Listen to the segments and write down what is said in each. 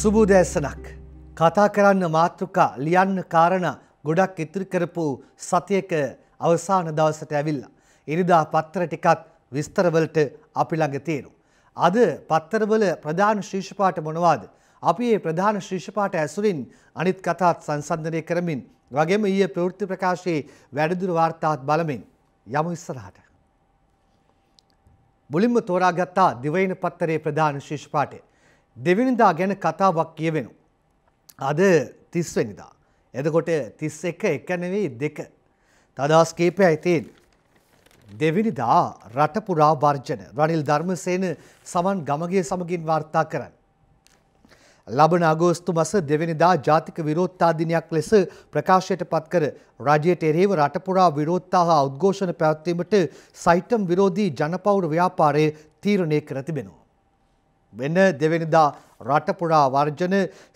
සුබුදෑසනක් කතා කරන්න මාතෘකා ලියන්න කාරණ ගොඩක් ඉතිරි කරපු සතියක අවසාන දවසට ඇවිල්ලා. ඉරිදා පත්තර ටිකත් විස්තරවලට අපි ළඟ තේරු. අද පත්තරවල ප්‍රධාන ශීෂපාට මොනවාද. අපි ඒ ප්‍රධාන ශීෂපාට ඇසුරින් අනිත් කතාත් සංසන්ධනය කරමින් වගේම ඊය ප්‍රවෘත්ති ප්‍රකාශයේ වැඩදුර වාර්තාත් බලමින් යමු ඉස්සරහට. මුලින්ම තෝරාගත්තා දිවයින පත්තරේ ප්‍රධාන ශීෂපාටය. දෙවිනිදා ගැන කතාවක් කියවෙනු. අද තිස්වනිදා. එදකොට තිස් එක එකනෙවෙයි දෙක. තදස් කීපය ඇතින්. දෙවිනිදා රටපුරා වර්ජන රනිල් ධර්මසේන සමන් ගමගේ සමගින් වාර්තා කරන්න. ලබන අගෝස්තු මස දෙවනිදා ජාතික විරෝත්තාදිනයක් ලෙස ප්‍රකාශයට පත්කර රජයට එරෙහිව රටපුරා විරෝත්තා හා උද්ඝෝෂණ පැවැත්වීමට සයිටම් විරෝධී ජනපෞර ව්‍යාපාරය තීරණය කර තිබෙනවා. වෙන දෙවෙනිදා රටපුරා වර්ජන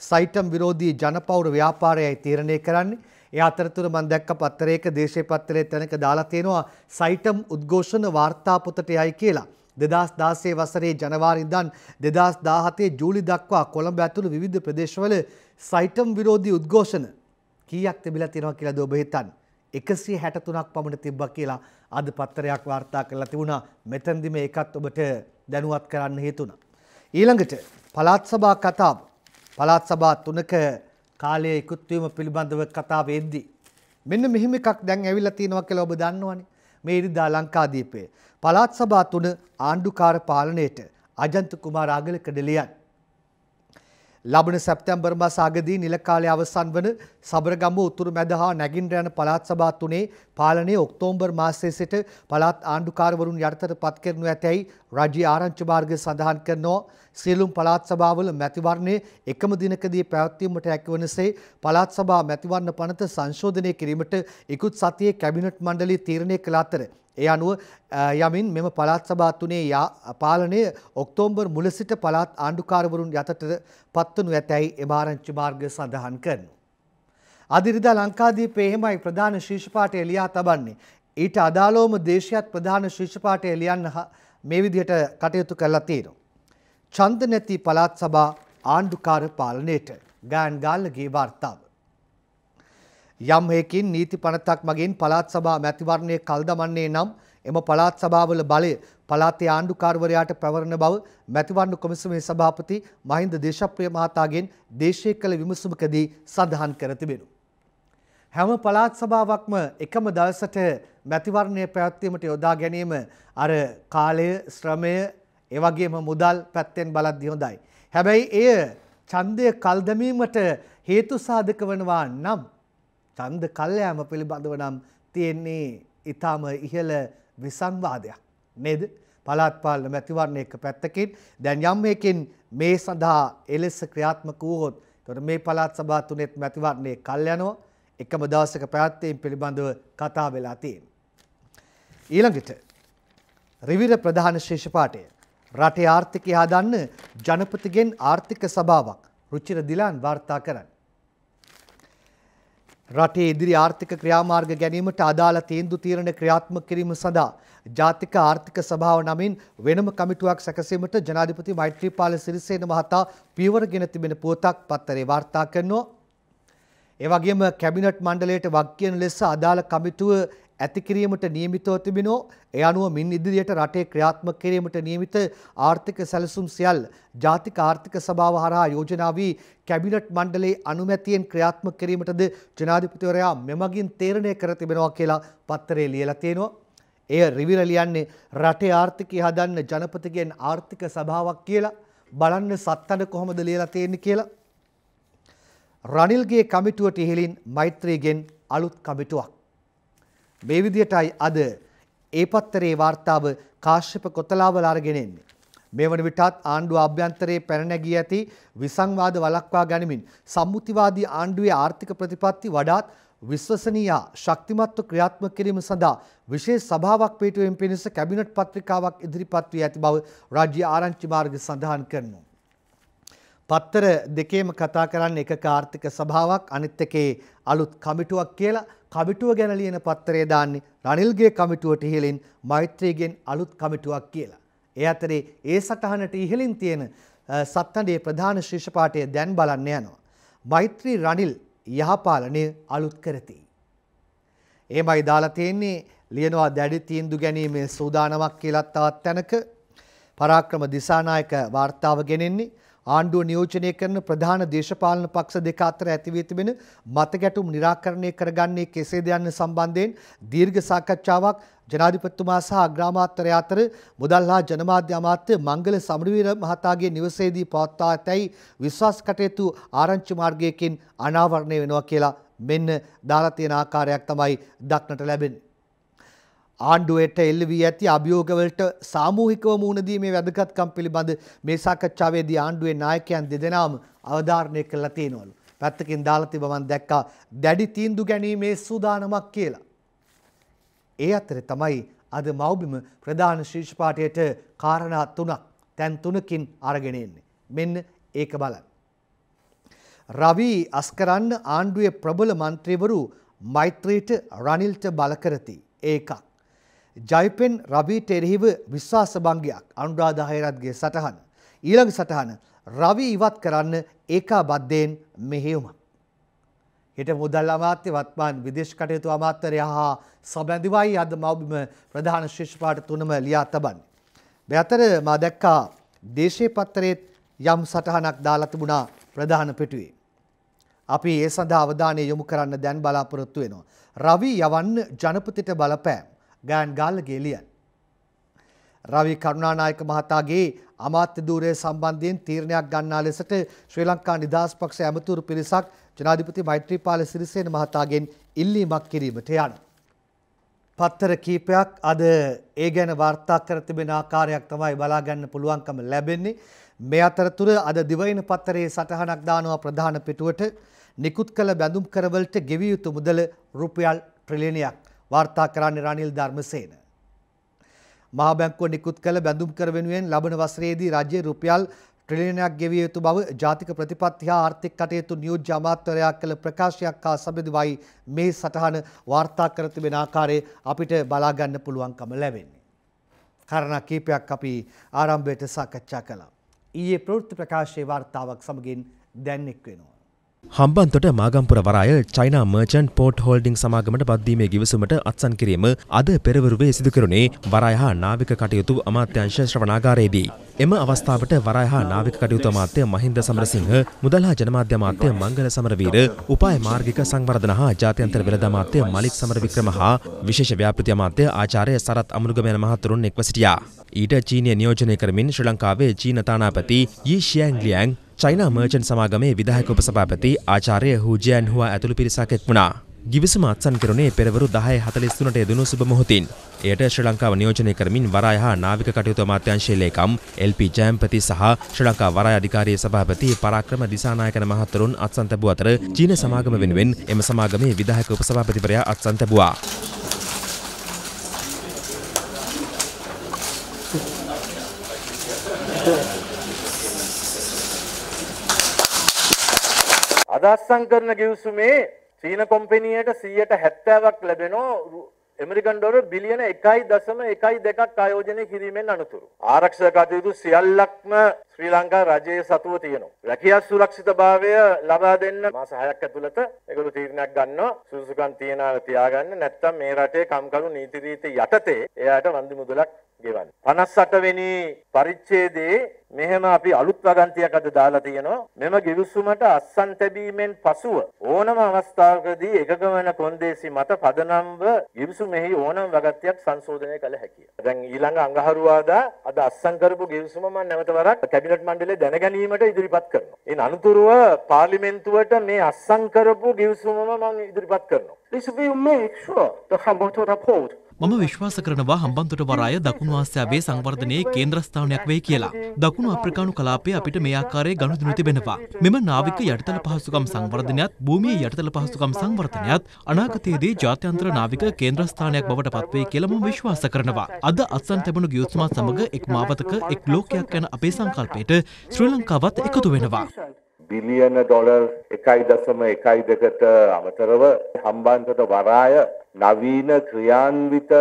සයිටම් විරෝධී ජනපෞර ව්‍යාපාරයයි තීරණය කරන්නේ. ඒ අතරතුර මම දැක්ක පත්තරයක දේශීය පත්තරේ තැනක දාලා තියෙනවා සයිටම් උද්ඝෝෂණ වාර්තාපොතට යයි කියලා. 2016 වසරේ ජනවාරි ඉඳන් 2017 ජූලි දක්වා කොළඹ ඇතුළු විවිධ ප්‍රදේශවල සයිටම් විරෝධී උද්ඝෝෂණ කීයක් තිබිලා තියෙනවා කියලාද ඔබ හිතන්නේ? 163ක් පමණ තිබ්බා කියලා අද පත්තරයක් වාර්තා කරලා තිබුණා. මෙතෙන්දි මේකත් ඔබට දැනුවත් කරන්න හේතුණා. ඊළඟට පළාත් සභා කතාව පළාත් සභා තුනක කාලය ඉකුත්වීම පිළිබඳව කතාව එද්දී මෙන්න මෙහිම එකක් දැන් ඇවිල්ලා තියෙනවා කියලා ඔබ දන්නවනේ මේ ඉරිදා ලංකාදීපයේ පළාත් සභා තුන ආණ්ඩුකාර පාලනයට අජන්ත කුමාරාගලකඩ ලියන් ලබන සැප්තැම්බර් මස අගදී නිල කාලය අවසන් වන සබරගම්ම උතුරු මැද හා නැගින්ට යන පළාත් සභා තුනේ පාලනය ඔක්තෝබර් මාසයේ සිට පළාත් ආණ්ඩුකාරවරුන් යටතට පත් කරනු ඇතැයි රජයේ ආරංචි මාර්ගය සඳහන් කරනවා. සියලුම පළාත් සභාවල මැතිවරණය එකම දිනකදී පැවැත්වීමට හැකිවනසේ පළාත් සභා මැතිවරණ පනත සංශෝධනය කිරීමට ඉකුත් සතියේ කැබිනට් මණ්ඩලය තීරණය කළ අතර ඒ අනුව යමින් මෙම පළාත් සභා තුනේ පාලනය ඔක්තෝබර් මුල සිට පළාත් ආණ්ඩුකාරවරුන් යටතට පත්වනු ඇතැයි එම ආරංචි මාර්ගය සඳහන් කරනවා. අදිරිදා ලංකාදීපේ එහෙමයි ප්‍රධාන ශීර්ෂපාඨය ලියා තබන්නේ. ඊට අදාළවම දේශයත් ප්‍රධාන ශීර්ෂපාඨය ලියන්න මේ විදිහට කටයුතු කරලා තියෙනවා. ඡන්ද නැති පළාත් සභා ආණ්ඩුකාර පාලනයට ගාන් ගාල්ලගේ වාර්තාව යම් හේකින් නීති පනතක් මගින් පළාත් සභා මැතිවරණය කල් දමන්නේ නම් එම පළාත් සභාවල බලය පළාතේ ආණ්ඩුකාරවරයාට පැවරන බව මැතිවරණ කොමිසමේ සභාපති මහින්ද දේශප්‍රිය මහතාගෙන් දේශය කළ විමසුමකදී සඳහන් කර තිබෙනු. හැම පළාත් සභාවක්ම එකම දවසට මැතිවරණය පැවැත්වීමට යොදා ගැනීම අර කාලය ශ්‍රමය එවගේම මුදල් පැත්තෙන් බලද්දි හොඳයි. හැබැයි එය ඡන්දය කල්දමීමට හේතු සාධක වනවා නම් ස්කන්ධ කල්යාම පිළිබඳව නම් තියෙන්නේ ඊටාම ඉහළ විසංවාදයක් නේද? පළාත් පාලන මැතිවරණ එක පැත්තකින් දැන් යම් එකකින් මේ සඳහා එලෙස ක්‍රියාත්මක වුවොත් එතකොට මේ පළාත් සභා තුනේත් මැතිවරණයේ කල් යනවා එකම දවසක පැවැත්වීම පිළිබඳව කතා වෙලා තියෙනවා. ඊළඟට රිවිර ප්‍රධාන ශේෂ පාඨය රටේ ආර්ථිකය හදන්න ජනපතිගෙන් ආර්ථික සභාවක් රුචිර දිලාන් වාර්තා කරන්න. රටේ ඉදිරි ආර්ථික ක්‍රියාමාර්ග ගැනීමට අදාළ තීන්දු තීරණ ක්‍රියාත්මක කිරීම සඳහා ජාතික ආර්ථික සභාව නමින් වෙනම කමිටුවක් සැකසීමට ජනාධිපති මෛත්‍රීපාල සිරිසේන මහතා පියවරගෙන තිබෙන පුවතක් පත්තරේ වාර්තා කරනවා. ඒ වගේම කැබිනට් මණ්ඩලයට වග කියන ලෙස අදාළ කමිටුව ඇති කිරීමට නියමිතව තිබෙනෝ ඒ අනුව මින් ඉදිරියට රටේ ක්‍රියාත්මක කිරීමට නියමිත ආර්ථික සැලසුම් සියල් ජාතික ආර්ථික සභාව හරහා යෝජනා වී කැබිනට් මණ්ඩලයේ අනුමැතියෙන් ක්‍රියාත්මක කිරීමටද ජනාධිපතිවරයා මෙමගින් තීරණය කර තිබෙනවා කියලා පත්තරේ ලියලා තියෙනවා. එය රිවිර ලියන්නේ රටේ ආර්ථිකය හදන්න ජනපතිගෙන් ආර්ථික සභාවක් කියලා බලන්න සත්තඩ කොහොමද ලියලා තියෙන්නේ කියලා. රනිල්ගේ කමිටුවට ඉහලින් මෛත්‍රීගෙන් අලුත් කමිටුවක්. මේ විදිහටයි අද ඒ පත්තරේ වාර්තාව කාශ්‍යප කොතලාවල අරගෙන එන්නේ. මේ වන විටත් ආණ්ඩුව අභ්‍යන්තරයේ පැන නැගී ඇති විසංවාද වළක්වා ගනිමින් සම්මුතිවාදී ආණ්ඩුවේ ආර්ථික ප්‍රතිපත්ති වඩාත් විශ්වසනීය ශක්තිමත්ව ක්‍රියාත්මක කිරීම සඳහා විශේෂ සභාවක් පිටුවෙන් පිණිස කැබිනට් පත්‍රිකාවක් ඉදිරිපත් වී ඇති බව රාජ්‍ය ආරංචි මාර්ගය සඳහන් කරනවා. පත්තර දෙකේම කතා කරන්නේ එකක ආර්ථික සභාවක් අනිත් එකේ අලුත් කමිටුවක් කියලා කමිටුව ගැන ලියන පත්තරේ දාන්නේ රනිල්ගේ කමිටුවට ඉහලින් මෛත්‍රීගෙන් අලුත් කමිටුවක් කියලා. ඒ අතරේ ඒ සටහනට ඉහලින් තියෙන සත්තඩේ ප්‍රධාන ශිෂ්පාටය දැන් බලන්න යනවා. මෛත්‍රී රනිල් යහපාලනය අලුත් කරති. ඒමයි දාලා තියෙන්නේ ලියනවා දැඩි තීන්දු ගැනීමේ සූදානමක් කියලත් තවත් තැනක පරාක්‍රම දිසානායක වාර්තාව ගෙනෙන්නේ ආණ්ඩුව නියෝජනය කරන ප්‍රධාන දේශපාලන පක්ෂ දෙක අතර ඇති වී තිබෙන මත ගැටුම් निराකරණය කරගන්නේ කෙසේද යන්න සම්බන්ධයෙන් දීර්ඝ සාකච්ඡාවක් ජනාධිපතිතුමා සහ අග්‍රාමාත්‍යය අතර මුදල් හා ජනමාධ්‍ය අමාත්‍ය මංගල සමරවීර මහතාගේ නිවසේදී පවත්වා ඇතැයි විශ්වාස කටයුතු ආරංචි මාර්ගයකින් අනාවරණය වෙනවා කියලා මෙන්න දාලා තියෙන ආකාරයක් තමයි දක්නට ලැබෙන්නේ ආණ්ඩුවට එල්ල වී ඇති අභියෝගවලට සාමූහිකව මුහුණදීමේ වැදගත්කම් පිළිබඳ මේ සාකච්ඡාවේදී ආණ්ඩුවේ නායකයන් දෙදෙනාම අවධාරණය කළා තියෙනවලු. පැත්තකින් දාලා තිබ මම දැක්කා දැඩි තීන්දුව ගැනීමේ සූදානමක් කියලා. ඒ අතරේ තමයි අද මව්බිම ප්‍රධාන ශීර්ෂ පාඨයට කාරණා තුනක් තැන් තුනකින් අරගෙන එන්නේ. මෙන්න ඒක බලන්න. රවි අස්කරන්න ආණ්ඩුවේ ප්‍රබල മന്ത്രിවරු මෛත්‍රීට රනිල්ට බල කරති. ඒකක් ජයිපෙන් රවීට එරෙහිව විශ්වාස භංගයක් අනුරාධා හේරත්ගේ සටහන. ඊළඟ සටහන රවි ඉවත් කරන්න ඒකාබද්ධයෙන් මෙහෙයුමක්. හිට මුදල් අමාත්‍ය වත්මාන් විදේශ කටයුතු අමාත්‍යරය හා සබැඳිවයි අද මවබිම ප්‍රධාන ශිෂ්පාට තුනම ලියා තබන්නේ. මෙතර මා දැක්කා දේශය පත්තරයේත් යම් සටහනක් දාලා තිබුණා ප්‍රධාන පිටුවේ. අපි ඒ සඳහා අවධානය යොමු කරන්න දැන් බලාපොරොත්තු වෙනවා. රවි යවන්න ජනපතිට බලපෑම්. ගෑන්ගල්ල ගේලියන්. රවි කරුණානායක මහතාගේ අමාත්‍ය ධූරය සම්බන්ධයෙන් තීරණයක් ගන්නා ලෙසට ශ්‍රී ලංකා නිදහස් පක්ෂ ඇමතුරු පිරිසක් ජනාධිපති මෛත්‍රීපාල සිරිසේන මහතාගෙන් ඉල්ලීමක් කිරීමට යනවා. පත්තර කීපයක් අද ඒ ගැන වාර්තා කර තිබෙන ආකාරයක් තමයි බලාගන්න පුළුවන්කම ලැබෙන්නේ. මේ අතරතුර අද දිවයින පත්තරයේ සටහනක් දානවා ප්‍රධාන පිටුවට නිකුත් කළ බැඳුම් කරවලට ගෙවිය යුතු මුදල රුපියල් ට්‍රිලියනයක්. වාර්තා කරන්නේ රනිල් ධර්මසේන. මහා බැංකුව නිකුත් කළ බැඳුම් කර වෙනුවෙන් ලබන වසරේදී රජයේ රුපියල් ට්‍රිලියනයක් ගෙවිය යුතු බව ජාතික ප්‍රතිපත්ති හා ආර්ථික කටයුතු නියෝජ්‍ය අමාත්‍යවරයා කළ ප්‍රකාශයක් හා සබඳවයි මේ සටහන වාර්තා කර තිබෙන ආකාරය අපිට බලා ගන්න පුළුවන්කම ලැබෙන්නේ. කාරණා කීපයක් අපි ආරම්භයට සාකච්ඡා කළා. ඊයේ ප්‍රවෘත්ති ප්‍රකාශයේ වාර්තාවක් සමගින් දැන් එක් වෙනවා. හම්බන්තොට මාගම්පුර වරාය චයිනා මර්චන්ට් පෝට් හෝල්ඩිං සමාගමට බද්දීමේ ගිවිසුමට අත්සන් කිරීම අද පෙරවරුවේ සිදු කෙරුණේ වරාය හා නාවික කටයුතු අමාත්‍යාංශ ශ්‍රවණාගාරයේදී. එම අවස්ථාවට වරාය හා නාවික කටයුතු අමාත්‍ය මහින්ද සමරසිංහ, මුදල් හා ජනමාධ්‍ය අමාත්‍ය මංගල සමරවීර, උපාය මාර්ගික සංවර්ධන හා ජාත්‍යන්තර වෙළඳ අමාත්‍ය මලික් සමරවික්‍රම හා විශේෂ ව්‍යාපෘති අමාත්‍ය ආචාර්ය සරත් අමනුගම යන මහතුරුන් එක්ව සිටියා. ඊට චීනය නියෝජනය කරමින් ශ්‍රී ලංකාවේ චීන තානාපති යී ෂියෑන් ලියෑන් චයිනා මර්චන් සමාගමේ විදායක උපසභාපති ආචාර්ය හූජයන් හුවා ඇතුළු පිරිසක් එක් වුණා. ගිවිසුම අත්සන් කෙරුණේ පෙරවරු 10:43ට යෙදුණු සුබ මොහොතින්. එයට ශ්‍රී ලංකාව නියෝජනය කරමින් වරාය හා නාවික කටයුතු අමාත්‍යාංශයේ ලේකම් එල්.පි. ජයම්පති සහ ශ්‍රී ලංකා වරාය අධිකාරියේ සභාපති පරාක්‍රම දිසානායකන මහත්වරුන් අත්සන් තැබූ අතර චීන සමාගම වෙනුවෙන් එම සමාගමේ විදායක උපසභාපතිවරයා අත්සන් තැබුවා. Thank you. අදස්සං කරන ගිවිසුමේ චීන කොම්පැනියට 170ක් ලැබෙනෝ ඇමරිකන් ඩොලර් බිලියන 1.1.2ක් ආයෝජනය කිරීමෙන් අනතුරු ආරක්ෂක කටයුතු සියල්ලක්ම ශ්‍රී ලංකා රජයේ සතුව තියෙනවා. රැකියා සුරක්ෂිතභාවය ලබා දෙන්න මාස 6ක් ඇතුළත ඒගොල්ලෝ තීරණයක් ගන්නවා. සුසුකම් තියනවා තියාගන්න නැත්නම් මේ රටේ කම්කරු නීති රීති යටතේ එයාට වන්දි මුදලක් ගෙවන්න. 58 වෙනි පරිච්ඡේදයේ මෙහෙම අපි අලුත් වගන්තියක් අද දාලා තියෙනවා. මෙම ගිවිසුමට අස්සන් තැබීමෙන් පසුව ඕනම අවස්ථාවකදී එකගමන කොන්දේසි මත පදනම්ව ගිවිසුමෙහි ඕනම වගන්තියක් සංශෝධනය කළ හැකිය. දැන් ඊළඟ අඟහරුවාදා අද අස්සන් කරපු ගිවිසුම මම නැවත වරක් කැබිනට් මණ්ඩලය දැනගැනීමට ඉදිරිපත් කරනවා. එන් අනුතුරුව පාර්ලිමේන්තුවට මේ අස්සන් කරපු ගිවිසුමම මම ඉදිරිපත් කරනවා. This will make sure the Hamilton report මම විශ්වාස කරනවා හම්බන්තොට වරාය දකුණු ආසියාවේ සංවර්ධනයේ කේන්ද්‍රස්ථානයක් වෙයි කියලා. දකුණු අප්‍රිකානු කලාපය අපිට මේ ආකාරයේ ගනුදෙනු තිබෙනවා. මෙම නාවික යටිතල පහසුකම් සංවර්ධනයත් භූමියේ යටිතල පහසුකම් සංවර්ධනයත් අනාගතයේදී ජාත්‍යන්තර නාවික කේන්ද්‍රස්ථානයක් බවට පත්වේ කියලා මම විශ්වාස කරනවා. අද අත්සන් තිබුණු ගිවිසුමත් සමග එක් මාවතක එක් ලෝකයක් යන අපේ සංකල්පයට ශ්‍රී ලංකාවත් එකතු වෙනවා. බිලියන ඩොලර් එකයි දසම එකයි දෙකට අමතරව හම්බන්තොට වරාය නවීන ක්‍රියාන්විත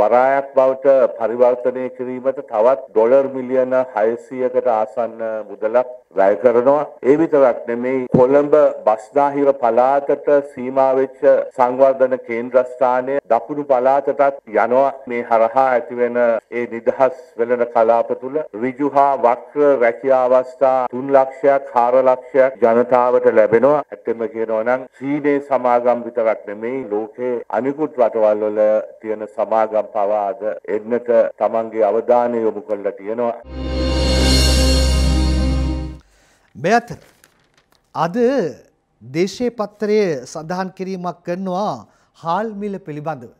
වරායක් බවට පරිවර්තනය කිරීමට තවත් ඩොලර් මිලියන හයසීයකට ආසන්න මුදලක් වැය කරනවා. ඒ විතරක් නෙමෙයි කොළඹ බස්නාහිර පළාතට සීමා වෙච්ච සංවර්ධන කේන්ද්‍රස්ථානය දකුණු පළාතටත් යනවා. මේ හරහා ඇතිවෙන ඒ නිදහස් වෙළඳ කලාප තුල ඍජුහා වක්‍ර රැකියා අවස්ථා 3 ලක්ෂයක් 4 ලක්ෂයක් ජනතාවට ලැබෙනවා. ඇත්තම කියනවා නම් සීනේ සමාගම් විතරක් නෙමෙයි ලෝකේ අනිකුත් රටවල් වල තියෙන සමාගම් පවා අද එන්නට තමන්ගේ අවධානය යොමු කරලා තියෙනවා. මෙයතර අද දේශය පත්තරය සඳහන් කිරීමක් කරනවා හාල්මිල පිළිබඳව.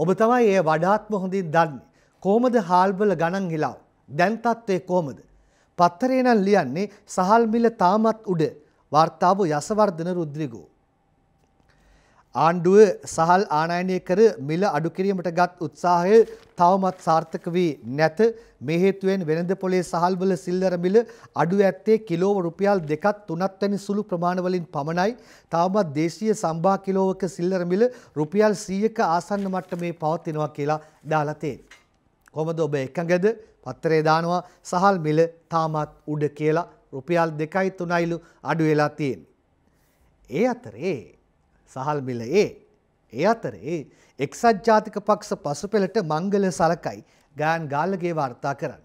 ඔබ තමයි ඒ වඩාත්ම හොඳින් දන්න. කෝමද හාල්බල ගණන් හිලාව. දැන්තත්වය කෝමද. පත්තරේ නම් ලියන්නේ සහල්මිල තාමත් උඩ වර්තාව යසවර්ධන රුද්‍රිගෝ. ආණ්ඩුව සහල් ආනයනය කර මිල අඩුකිරීමට ගත් උත්සාහය තවමත් සාර්ථක වී නැත මේ හේතුවෙන් වෙළඳ පොලේ සහල්වල සිල්ලර මිල අඩු ඇත්තේ කිලෝව රුපියල් දෙකත් තුනත් වැනි සුළු ප්‍රමාණවලින් පමණයි. තවමත් දේශීය සම්භා කිලෝවක සිල්ලර මිල රුපියල් 100ක ආසන්න මට්ටමේ පවතිනවා කියලා දාලා තියෙනවා. කොහොමද ඔබ එකඟද? පත්‍රේ දානවා සහල් මිල තාමත් උඩ කියලා රුපියල් 2යි 3යිලු අඩු වෙලා තියෙන්නේ. ඒ අතරේ සහල් මිල ඒ. ඒ අතරේ එක්සත් ජාතික පක්ෂ පසුපෙළට මංගල සලකයි ගෑන් ගාල්ලගේ වාර්තා කරන්න.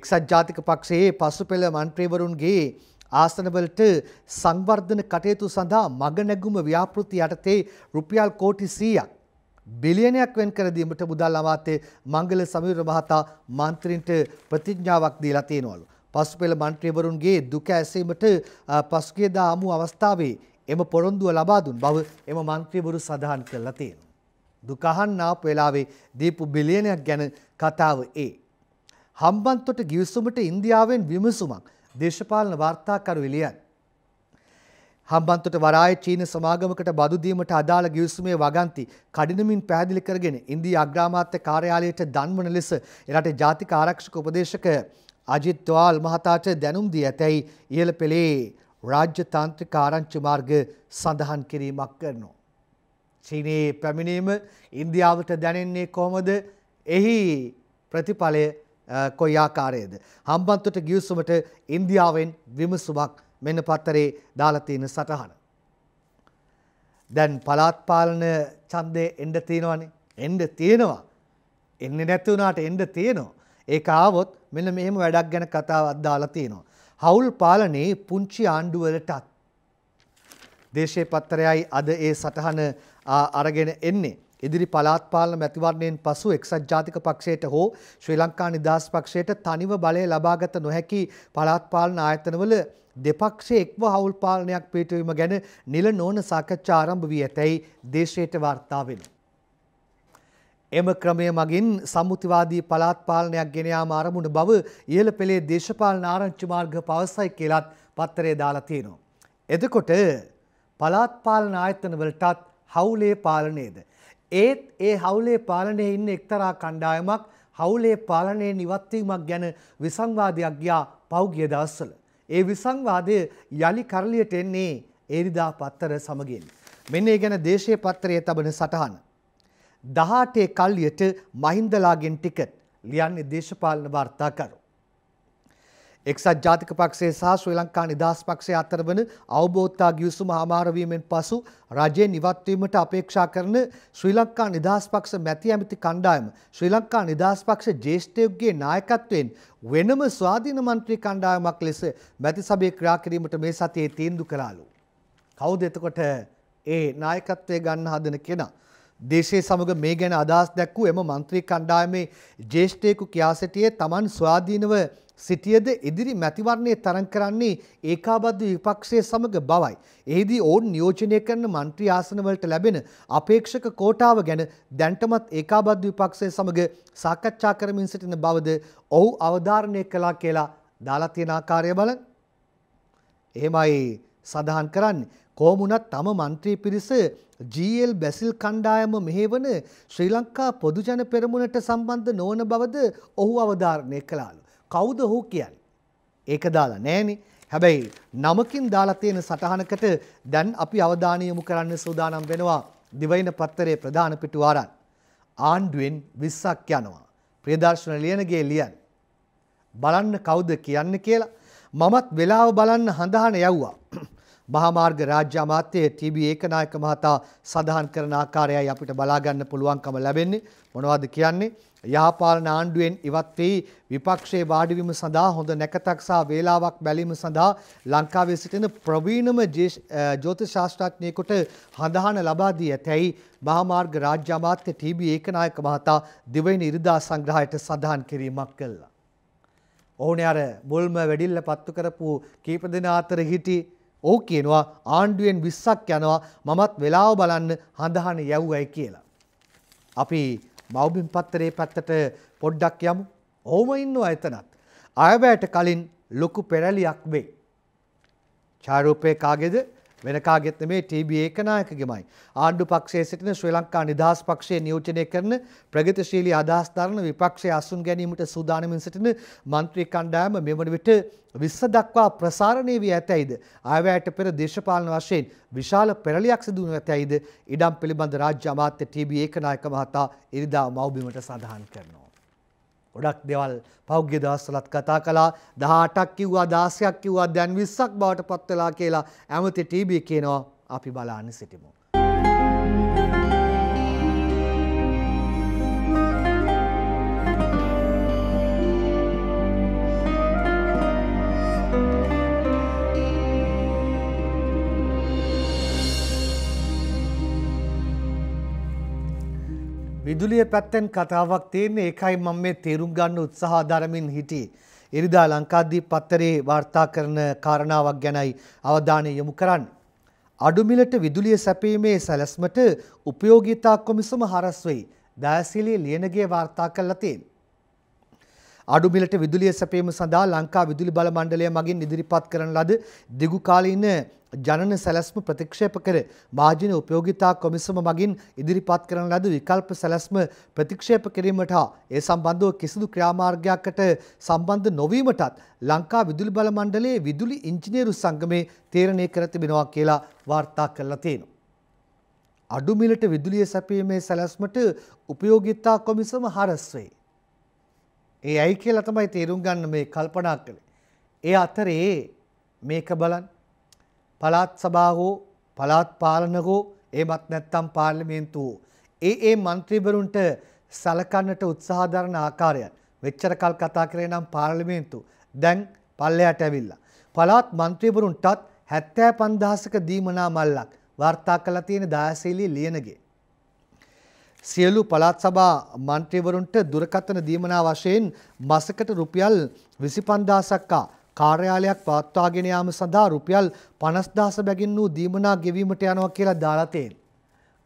එක්සත් ජාතික පක්ෂයේ පසුපෙළ මන්ත්‍රීවරුන්ගේ ආසනවලට සංවර්ධන කටයුතු සඳහා මගනැගුම ව්‍යාපෘති යටතේ රුපියල් කෝටි 100ක් බිලියනයක් වෙන් කර දීමට මුදල් අමාත්‍ය මංගල සමීර මහතා මන්ත්‍රීන්ට ප්‍රතිඥාවක් දීලා තියෙනවලු. පසුපෙළ මන්ත්‍රීවරුන්ගේ දුක ඇසීමට පසුගියදා ආමු අවස්ථාවේ එම පොරොන්දුව ලබා දුන් බව එම මන්ත්‍රීවරු සඳහන් කරලා තියෙනවා. දුක අහන්න ආපු වෙලාවේ දීපු බිලියනයක් ගැන කතාව ඒ. හම්බන්තොට ගිවිසුමට ඉන්දියාවෙන් විමසුමක් දේශපාලන වාර්තාකරු එලියන්. හම්බන්තොට වරාය චීන සමාගමකට බදුදීමට අදාළ ගිවිසුමේ වගන්ති කඩිනමින් පැහැදිලි කරගෙන ඉන්දී අග්‍රාමාත්‍ය කාර්යාලයට දන්වන ලෙස එරට ජාතික ආරක්ෂක උපදේශක අජිත් තෝල් මහතාට දැනුම් දී ඇතැයි ඉහළ පෙළේ රාජ්‍යතාන්ත්‍රික ආරංචි මාර්ග සඳහන් කිරීමක් කරනවා. චීනයේ පැමිණීම ඉන්දියාවට දැනෙන්නේ කොහොමද? එහි ප්‍රතිඵලය කොයි ආකාරයේද? හම්බන්තොට ගිවිසුමට ඉන්දියාවෙන් විමසුමක් මෙන්න පත්තරේ දාලා තියෙන සටහන. දැන් පළාත් පාලන ඡන්දේ එන්න තියෙනවනේ. එන්න තියෙනවා. එන්නේ නැති වුණාට එන්න තියෙනවා. ඒක ආවොත් මෙන්න මෙහෙම වැඩක් ගැන කතාවක් දාලා තියෙනවා. හවුල් පාලනයේ පුංචි ආණ්ඩුවලටත්. දේශය පත්තරයයි අද ඒ සටහන අරගෙන එන්නේ. ඉදිරි පලාත් පාලන මැතිවරණයෙන් පසු එක්සත් ජාතික පක්ෂයට හෝ ශ්‍රී ලංකා නිදහස් පක්ෂයට තනිව බලය ලබාගත නොහැකි පලාත් පාලන ආයතනවල දෙපක්ෂයේ එක්ව හවුල් පාලනයක් පිටවීම ගැන නිල නොවන සාකච්ඡා ආරම්භ වී ඇතැයි දේශයට වාර්තා වෙනවා. එම ක්‍රමය මගින් සම්මුතිවාදී පළාත් පාලනයක් ගෙනයාම අරමුණ බව ඉහළ පෙළේ දේශපාලන ආරංචි මාර්ග පවසයි කියලත් පත්තරේ දාලා තියෙනවා. එතකොට පළාත් පාලන ආයතනවලටත් හවුලේ පාලනයේද. ඒත් ඒ හවුලේ පාලනයේ ඉන්න එක්තරා කණ්ඩායමක් හවුලේ පාලනයේ නිවත්වීමක් ගැන විසංවාදයක් ගියා පෞගිය දවස්වල. ඒ විසංවාදය යළි කරලියට එන්නේ ඒරිදා පත්තර සමගින්. මෙන්න ඒ ගැන දේශය පත්තරය තබන සටහන. දහටේ කල්ලියට මහින්දලාගෙන් ටිකට් ලියන්නේ දේශපාලන වාර්තාකරු. එක්සත් ජාතික පක්ෂය සහ ශ්‍රී ලංකා නිදහස් පක්ෂය අතර වන අවබෝධතා ගිවිසුම හමාරවීමෙන් පසු රජය නිවත්වීමට අපේක්ෂා කරන ශ්‍රී ලංකා නිදහස් පක්ෂ මැති ඇමති කණ්ඩායම ශ්‍රී ලංකා නිදහස් පක්ෂ ජේෂ්ඨයුගේ නායකත්වයෙන් වෙනම ස්වාධීන මන්ත්‍රී කණ්ඩායමක් ලෙස මැති සභය ක්‍රියා කිරීමට මේ සතියේ තීන්දුව කළාලු. කවුද එතකොට ඒ නායකත්වය ගන්න හදන කෙනා? දේශය සමග මේ ගැන අදහස් දැක්වූ එම මන්ත්‍රී කණ්ඩායමේ ජේෂ්ඨයකු කියා සිටියේ තමන් ස්වාධීනව සිටියද ඉදිරි මැතිවරණය තරන් කරන්නේ ඒකාබද්ධ විපක්ෂය සමඟ බවයි. එහිදී ඔවුන් නියෝජනය කරන මන්ත්‍රී ආසනවලට ලැබෙන අපේක්ෂක කෝටාව ගැන දැන්ටමත් ඒකාබද්ධ විපක්ෂය සමඟ සාකච්ඡා කරමින් සිටින බවද ඔහු අවධාරණය කළා කියලා දාලා තියෙන ආකාරය බලන්න. එහෙමයි සඳහන් කරන්නේ. කෝමුණත් තම මන්ත්‍රී පිරිස GL බැසිල් කණ්ඩායම මෙහෙවන ශ්‍රී ලංකා පොදුජන පෙරමුණට සම්බන්ධ නොවන බවද ඔහු අවධාරණය කළාලු. කවුද ඔහු කියන්නේ? ඒක දාලා නෑනේ. හැබැයි නමකින් දාලා තියෙන සටහනකට දැන් අපි අවධානය යොමු කරන්න සූදානම් වෙනවා. දිවයින පත්තරේ ප්‍රධාන පිටු ආරන්. ආණ්ඩුවෙන් 20ක් යනවා. ප්‍රියදර්ශන ලියනගේ ලියන්. බලන්න කවුද කියන්නේ කියලා මමත් වෙලාව බලන්න හඳහන යව්වා. මහාමාර්ග රාජ්‍ය අමාත්‍යයේ ටීබී ඒකනායක මහතා සඳහන් කරන ආකාරයයි අපිට බලා ගන්න පුළුවන්කම ලැබෙන්නේ. මොනවද කියන්නේ? යහපාලන ආණ්ඩුවෙන් ඉවත් වී විපක්ෂයේ වාඩි වීම සඳහා හොඳ නැකතක් සහ වේලාවක් බැලීම සඳහා ලංකාවේ සිටින ප්‍රවීණම ජ්‍යෝතිෂ ශාස්ත්‍රඥයෙකුට හඳහන ලබා දී ඇතැයි මහාමාර්ග රාජ්‍ය අමාත්‍ය ටීබී ඒකනායක මහතා දිවයින ඉරිදා සංග්‍රහයට සඳහන් කිරීමක් කළා. ඔවුනේ අර මුල්ම වැඩිල්ල පත්තු කරපු කීප දෙනා අතර හිටි ඕ කියනවා ආණ්ඩුවෙන් විස්සක් යනවා මමත් වෙලාව බලන්න හඳහන යැව්වයි කියලා. අපි මවබිම් පත්තරේ පැත්තට පොඩ්ඩක් යමු ඕම ඉන්නවා එතනත්. අයබෑට කලින් ලොකු පෙරලියක් වේ. චාරූපය කාගෙද වෙන කාගෙත් නෙමේ TB ඒකනායකගෙමයි. ආණ්ඩු පක්ෂයේ සිටින ශ්‍රී ලංකා නිදහස් පක්ෂය නියෝජනය කරන ප්‍රගතිශීලී අදහස් දරන විපක්ෂයේ අසුන් ගැනීමට සූදානමින් සිටින മന്ത്രി කණ්ඩායම මෙවන විට 20 දක්වා ප්‍රසාරණය වී ඇතැයිද ආයවැයට පෙර දේශපාලන වශයෙන් විශාල පෙරලියක් සිදු වනු ඇතැයිද ඉඩම් පිළිබඳ රාජ්‍ය අමාත්‍ය TB ඒකනායක මහතා ඉරිදා මව්බිමට සඳහන් කරනවා. ගොඩක් දෙවල් පෞද්ග්‍ය දවස්වලත් කතා කළා 18ක් කිව්වා 16ක් කිව්වා දැන් 20ක් බවට පත් වෙලා කියලා ඇමති ටීබී කියනවා අපි බලන්න සිටිමු විදුලිය පැත්තෙන් කතාවක් තියෙන්නේ ඒකයි මම මේ තේරුම් ගන්න උත්සාහ දරමින් හිටියේ. ඉරිදා ලංකාද්වීප පත්තරේ වාර්තා කරන කාරණාවක් ගැනයි අවධානය යොමු කරන්නේ. අඩුමිලට විදුලිය සැපීමේ සැලැස්මට උපයෝගීතා කොමිසම හරස් වෙයි. දයසිලි ලියනගේ වාර්තා කළා තියෙනවා. අඩු මිලට විදුලිය සැපයීම සඳහා ලංකා විදුලි බල මණ්ඩලය මගින් ඉදිරිපත් කරන ලද දිගු කාලීන ජනන සැලැස්ම ප්‍රතික්ෂේප කර මාජින උපයෝගිතා කොමිසම මගින් ඉදිරිපත් කරන ලද විකල්ප සැලැස්ම ප්‍රතික්ෂේප කිරීමට හා ඒ සම්බන්ධව කිසිදු ක්‍රියාමාර්ගයක්කට සම්බන්ධ නොවීමටත් ලංකා විදුලි බල මණ්ඩලයේ විදුලි ඉංජිනේරු සංගමේ තීරණය කර තිබෙනවා කියලා වාර්තා කරලා තියෙනවා. අඩු මිලට විදුලිය සැපීමේ සැලැස්මට උපයෝගිතා කොමිසම හරස් වෙයි. ඒ ඇයි කියලා තමයි තේරුම් ගන්න මේ කල්පනා කළේ. ඒ අතරේ මේක බලන්න. පළාත් සභාව හෝ පළාත් පාලන හෝ එමත් නැත්නම් පාර්ලිමේන්තුව ඒ ඒ മന്ത്രിවරුන්ට සලකන්නට උත්සාහ දරන ආකාරයත් මෙච්චර කල් කතා කරේ නම් පාර්ලිමේන්තුව දැන් පල්ලයට ඇවිල්ලා. පළාත් മന്ത്രിවරුන්ටත් 75000ක දීමනා මල්ලක් වාර්තා කළා තියෙන දායශීලී ලියනගේ. සියලු පළාත් සභා මන්ත්‍රීවරුන්ට දුරකථන දීමනා වශයෙන් මසකට රුපියල් 25000ක් කාර්යාලයක් පවත්වාගෙන යාම සඳහා රුපියල් 50000 බැගින් වූ දීමනා ගෙවීමට යනවා කියලා දාලා තියෙනවා.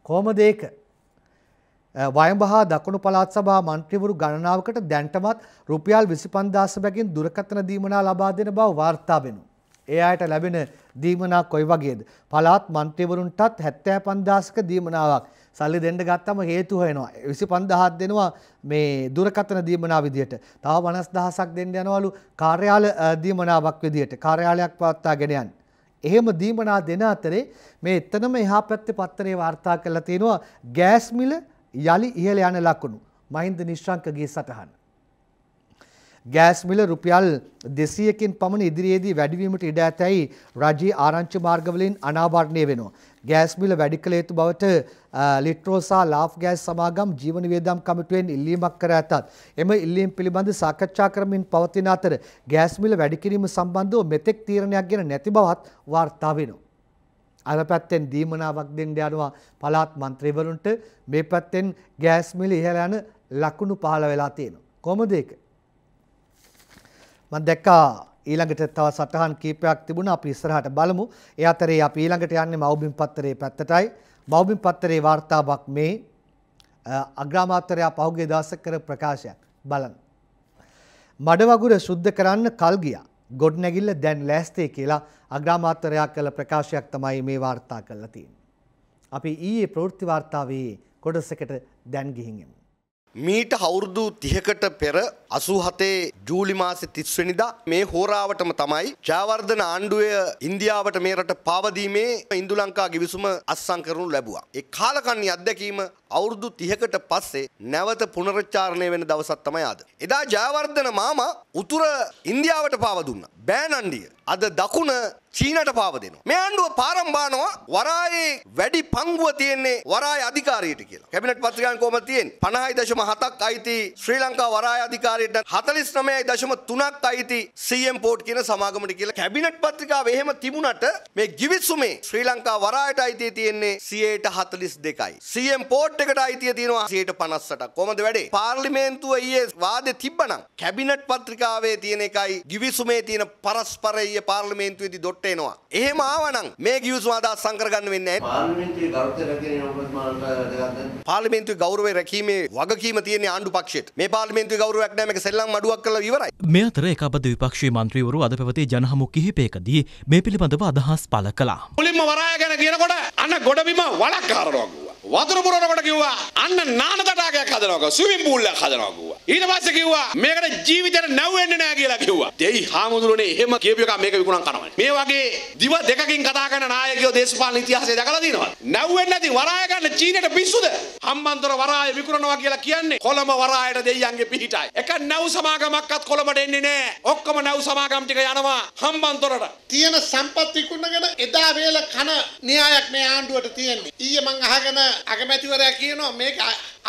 කොහොමද ඒක? වයඹහා දකුණු පළාත් සභා මන්ත්‍රීවරු ගණනාවකට දැන්ටමත් රුපියල් 25000 බැගින් දුරකථන දීමනා ලබා දෙන බව වාර්තා වෙනවා. ඒ අයට ලැබෙන දීමනා කොයි වගේද? පළාත් මන්ත්‍රීවරුන්ටත් 75000ක දීමනාවක් සල්ලි දෙන්න ගත්තම හේතු හොයනවා. 25000ක් දෙනවා මේ දුරකථන දීමනා විදියට. තව 50000ක් දෙන්න යනවලු කාර්යාල දීමනාවක් විදියට. කාර්යාලයක් පවත්වාගෙන යන්න. එහෙම දීමනා දෙන අතරේ මේ එතනම එහා පැත්තේ පත්තරේ වාර්තා කරලා තිනවා ගෑස් මිල යලි ඉහළ යන ලකුණු. මහින්ද නිශ්ශංකගේ සටහන. ගෑස් මිල රුපියල් 200කින් පමණ ඉදිරියේදී වැඩිවීමට ඉඩ ඇතැයි රජයේ ආරංචි මාර්ගවලින් අනාවරණය වෙනවා. ගෑස් මිල වැඩි කළ යුතු බවට ලිට්‍රෝ සහ ලාෆ් ගෑස් සමාගම් ජීවන වියදම් කමිටුවෙන් ඉල්ලීමක් කර ඇතත් එම ඉල්ලීම් පිළිබඳ සාකච්ඡා කරමින් පවතින අතර ගෑස් මිල වැඩි කිරීම සම්බන්ධව මෙතෙක් තීරණයක් ගෙන නැති බවත් වාර්තා වෙනවා. අර පැත්තෙන් දීමනාවක් දෙන්න යනවා පළාත් මන්ත්‍රීවරුන්ට මේ පැත්තෙන් ගෑස් මිල ඉහළ යන ලකුණු පහළ වෙලා තියෙනවා. කොහොමද ඒක? මම දැක්කා ඊළඟට තව සටහන් කීපයක් තිබුණා අපි ඉස්සරහට බලමු. ඒ අතරේ අපි ඊළඟට යන්නේ මව්බිම් පත්තරේ පැත්තටයි. මව්බිම් පත්තරේ වார்த்தාවක් මේ අග්‍රාමාත්‍යරයා පහුගිය දවසක කර ප්‍රකාශයක් බලන්න. මඩ වගුර සුද්ධ කරන්න කල් ගියා. ගොඩනැගිල්ල දැන් ලෑස්තේ කියලා අග්‍රාමාත්‍යරයා කළ ප්‍රකාශයක් තමයි මේ වාර්තා කරලා තියෙන්නේ. අපි ඊයේ ප්‍රවෘත්ති වාර්තාවේ කොටසකට දැන් ගිහින් එමු. මීට හවුරුදු තිහකට පෙර අසුහතේ ජූලි මාසෙ තිස්වනිදා මේ හෝරාවටම තමයි ජාවර්ධන ආණ්ඩුවය ඉන්දියාවට මේ රට පාවදීමේ ඉන්දු ලංකා ගිවිසුම අත්සං කරනු ලැබුවා. ඒ කාලකන්නේ අත්දැකීම අවුරුදු 30කට පස්සේ නැවත පුනරච්චාරණය වෙන දවසක් තමයි ආද. එදා ජයවර්ධන මාමා උතුර ඉන්දියාවට පාව දුන්නා. බෑනන්ඩිය. අද දකුණ චීනට පාව දෙනවා. මේ ආණ්ඩුව පාරම්බානවා වරායේ වැඩි පංගුව තියෙන්නේ වරාය අධිකාරියට කියලා. කැබිනට් පත්‍රිකාන් කොහොමද තියෙන්නේ? 50.7ක් අයිති ශ්‍රී ලංකා වරාය අධිකාරියට 49.3ක් අයිති CM Port කියන සමාගමට කියලා කැබිනට් පත්‍රිකාව එහෙම තිබුණට මේ givissume ශ්‍රී ලංකා වරායට අයිති තියෙන්නේ 100ට 42යි. CM Port කැබිනට් එකට අයිතිය තියෙනවා 158ක්. කොහොමද වැඩේ? පාර්ලිමේන්තුව ඊයේ වාදේ තිබ්බනම් කැබිනට් පත්‍රිකාවේ තියෙන එකයි ගිවිසුමේ තියෙන පරස්පරය ඊයේ පාර්ලිමේන්තුවේදී දොට්ට එනවා. එහෙම ආවනම් මේ ගිවිසුම අදහස් සංකරගන්න වෙන්නේ නැහැ. පාර්ලිමේන්තුවේ ගෞරවය රැකීමේ වගකීම තියෙන ආණ්ඩු පක්ෂයට. මේ පාර්ලිමේන්තුවේ ගෞරවයක් නැහැ මේක සෙල්ලම් අඩුවක් කරලා ඉවරයි. මේ අතර ඒකාබද්ධ විපක්ෂයේ മന്ത്രിවරු අද පැවති ජනහමු කිහිපයකදී මේ පිළිබඳව අදහස් පළ කළා. මුලින්ම වරාය ගැන කියනකොට අන්න ගොඩබිම වලක් කාරනවා. වතුර පුරනකොට කිව්වා අන්න නාන තටාකයක් හදනවා ස්විමින් pool එකක් හදනවා කිව්වා. ඊට පස්සේ කිව්වා මේකට ජීවිතේට නැව් වෙන්නේ නැහැ කියලා කිව්වා. දෙයි හාමුදුරනේ එහෙම කියපු එක මේක විකුණන් කරනවා. මේ වගේ දිව දෙකකින් කතා කරන නායකයෝ දේශපාලන ඉතිහාසයේ දැකලා තියෙනවා. නැව් වෙන්නේ නැති වරාය ගන්න චීනෙට පිස්සුද? හම්බන්තොට වරාය විකුණනවා කියලා කියන්නේ කොළඹ වරායට දෙයියන්ගේ පිහිටයි. එක නැව් සමාගමක්වත් කොළඹට එන්නේ නැහැ. ඔක්කොම නැව් සමාගම් ටික යනවා හම්බන්තොටට. තියෙන සම්පත් විකුණගෙන එදා වේල කන න්‍යායක් මේ ආණ්ඩුවට තියෙන්නේ. ඊයේ මං අහගෙන අගමැතිවරයා කියනවා මේක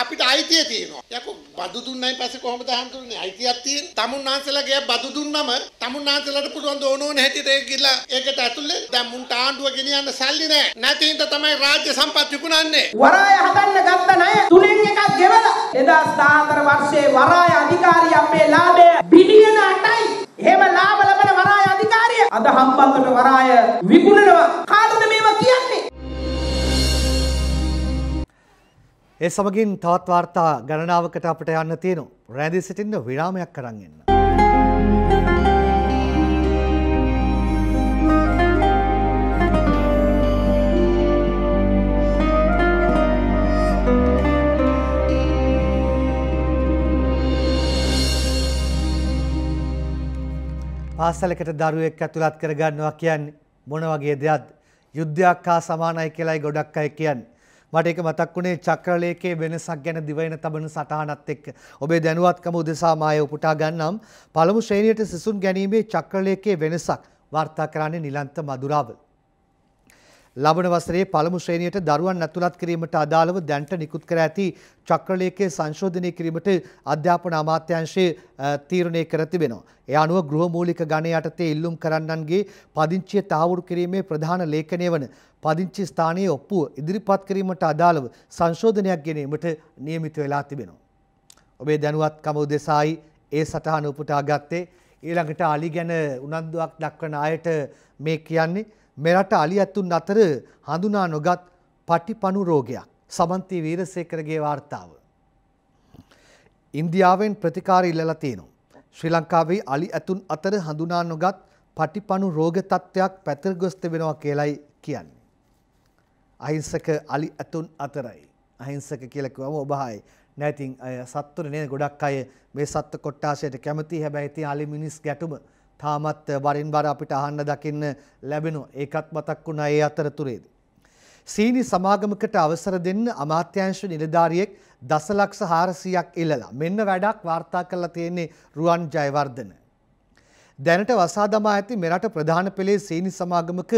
අපිට අයිතිය තියෙනවා. යකෝ බදු දුන්නයින් පස්සේ කොහොමද හඳුන්නේ? අයිතියක් තියෙන. තමුන්නාන්සලා ගියා බදු දුන්නම තමුන්නාන්සලාට පුළුවන් ඕන ඕන හැටියට ඒක ගිහලා ඒකට ඇතුල්ලේ දැන් මුන්ට ආණ්ඩුව ගෙනියන්න සල්ලි නැහැ. නැති හින්දා තමයි රාජ්‍ය සම්පත් විකුණන්නේ. වරාය හදන්න ගත්ත ණය තුනෙන් එකක් ගෙවලා 2014 වර්ෂයේ වරාය අධිකාරිය අපේ ලාභය බිලියන 8යි. එහෙම ලාභ ලබන වරාය අධිකාරිය අද හම්බන්තොට වරාය විකුණනවා. කාටද මේවා කියන්නේ? ඒ සමගින් තවත් වාර්තා ගණනාවකට අපට යන්න තියෙනු. රැඳී සිටින්න විරාමයක් කරන් එන්න. පාසලකට දරුවෙක් ඇතුළත් කරගන්නවා කියන්නේ මොන වගේ දෙයක්ද? යුද්ධයක් හා සමානයි කියලායි ගොඩක් අය කියන්නේ. මට ඒක මතක් වුණේ චක්‍රලේඛයේ වෙනසක් ගැන දිවයින තබන සටහනත් එක්ක. ඔබේ දැනුවත්කම උදෙසා මාය උපුටා ගන්නම්. පළමු ශ්‍රේණියට සිසුන් ගැනීමේ චක්‍රලේඛයේ වෙනසක් වාර්තා කරන්නේ නිලන්ත මදුරාවල. ලබන වසරේ පළමු ශ්‍රේණියට දරුවන් ඇතුළත් කිරීමට අදාළව දැන්ට නිකුත් කර ඇති චක්‍රලේඛය සංශෝධනය කිරීමට අධ්‍යාපන අමාත්‍යාංශය තීරණය කර තිබෙනවා. ඒ අනුව ගෘහමූලික ගණය යටතේ ඉල්ලුම් කරන්නන්ගේ පදිංචිය තහවුරු කිරීමේ ප්‍රධාන ලේඛනය වන පදිංචි ස්ථානයේ ඔප්පුව ඉදිරිපත් කිරීමට අදාළව සංශෝධනයක් ගෙනීමට නියමිත වෙලා තිබෙනවා. ඔබේ දැනුවත්කම උදෙසායි ඒ සටහන උපුටා ගත්තේ ඊළඟට අලි ගැන උනන්දුවක් දක්වන අයට මේ කියන්නේ මෙරට අලි ඇතුන් අතර හඳුනා නොගත් පටිපණු රෝගයක් සමන්ති වීරසේකරගේ වාර්තාව. ඉන්දියාවෙන් ප්‍රතිකාර ඉල්ලලා තියෙනවා. ශ්‍රී ලංකාවේ අලි ඇතුන් අතර හඳුනා නොගත් පටිපණු රෝග තත්ත්වයක් පැතිර ගොස් තිබෙනවා කියලයි කියන්නේ. අහිංසක අලි ඇතුන් අතරයි. අහිංසක කියලා කිව්වම ඔබහයි. නැතිනම් සත්තුනේ නේද ගොඩක් අය මේ සත්ත්ව කොට්ටාසයට කැමති හැබැයි තිය අලි මිනිස් ගැටුම තාමත් වරින් වර අපිට අහන්න දකින්න ලැබෙනවා. ඒකත් මතක් වුණා ඒ අතරතුරේදී. සීනි සමාගමකට අවසර දෙන්න අමාත්‍යංශ නිලධාරියෙක් දසලක්ෂ 400ක් ඉල්ලලා. මෙන්න වැඩක් වාර්තා කරලා තියෙන්නේ රුවන් ජයවර්ධන. දැනට වසා දමා ඇති මෙරට ප්‍රධාන පෙළේ සීනි සමාගමක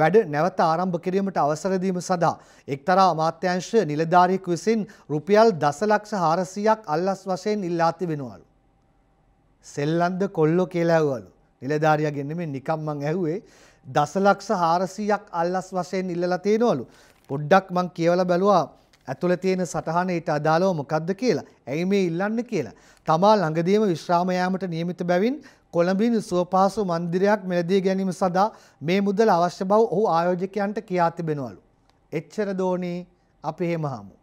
වැඩ නැවත ආරම්භ කිරීමට අවසර දීම සඳහා එක්තරා අමාත්‍යංශ නිලධාරියෙකු විසින් රුපියල් දසලක්ෂ 400ක් අල්ලස් වශයෙන් ඉල්ලා තිබෙනවලු. සෙල්ලන්ද කොල්ලෝ කියලා ඇහුවලු. නිලධාරියගෙන් නෙමෙයි නිකම් මං ඇහුවේ දසලක්ෂ 400ක් අල්ලස් වශයෙන් ඉල්ලලා තියෙනවලු. පොඩ්ඩක් මං කියවලා බැලුවා ඇතුළේ තියෙන සටහන ඊට අදාළව මොකද්ද කියලා. ඇයි මේ ඉල්ලන්නේ කියලා. තමා ළඟදීම විශ්‍රාම යාමට නියමිත බැවින් කොළඹින් සුවපහසු මන්දිරයක් මිලදී ගැනීම සඳහා මේ මුදල අවශ්‍ය බව ඔහු ආයෝජකයන්ට කියා තිබෙනවලු. එච්චර දෝනි අපි එහෙම හමු.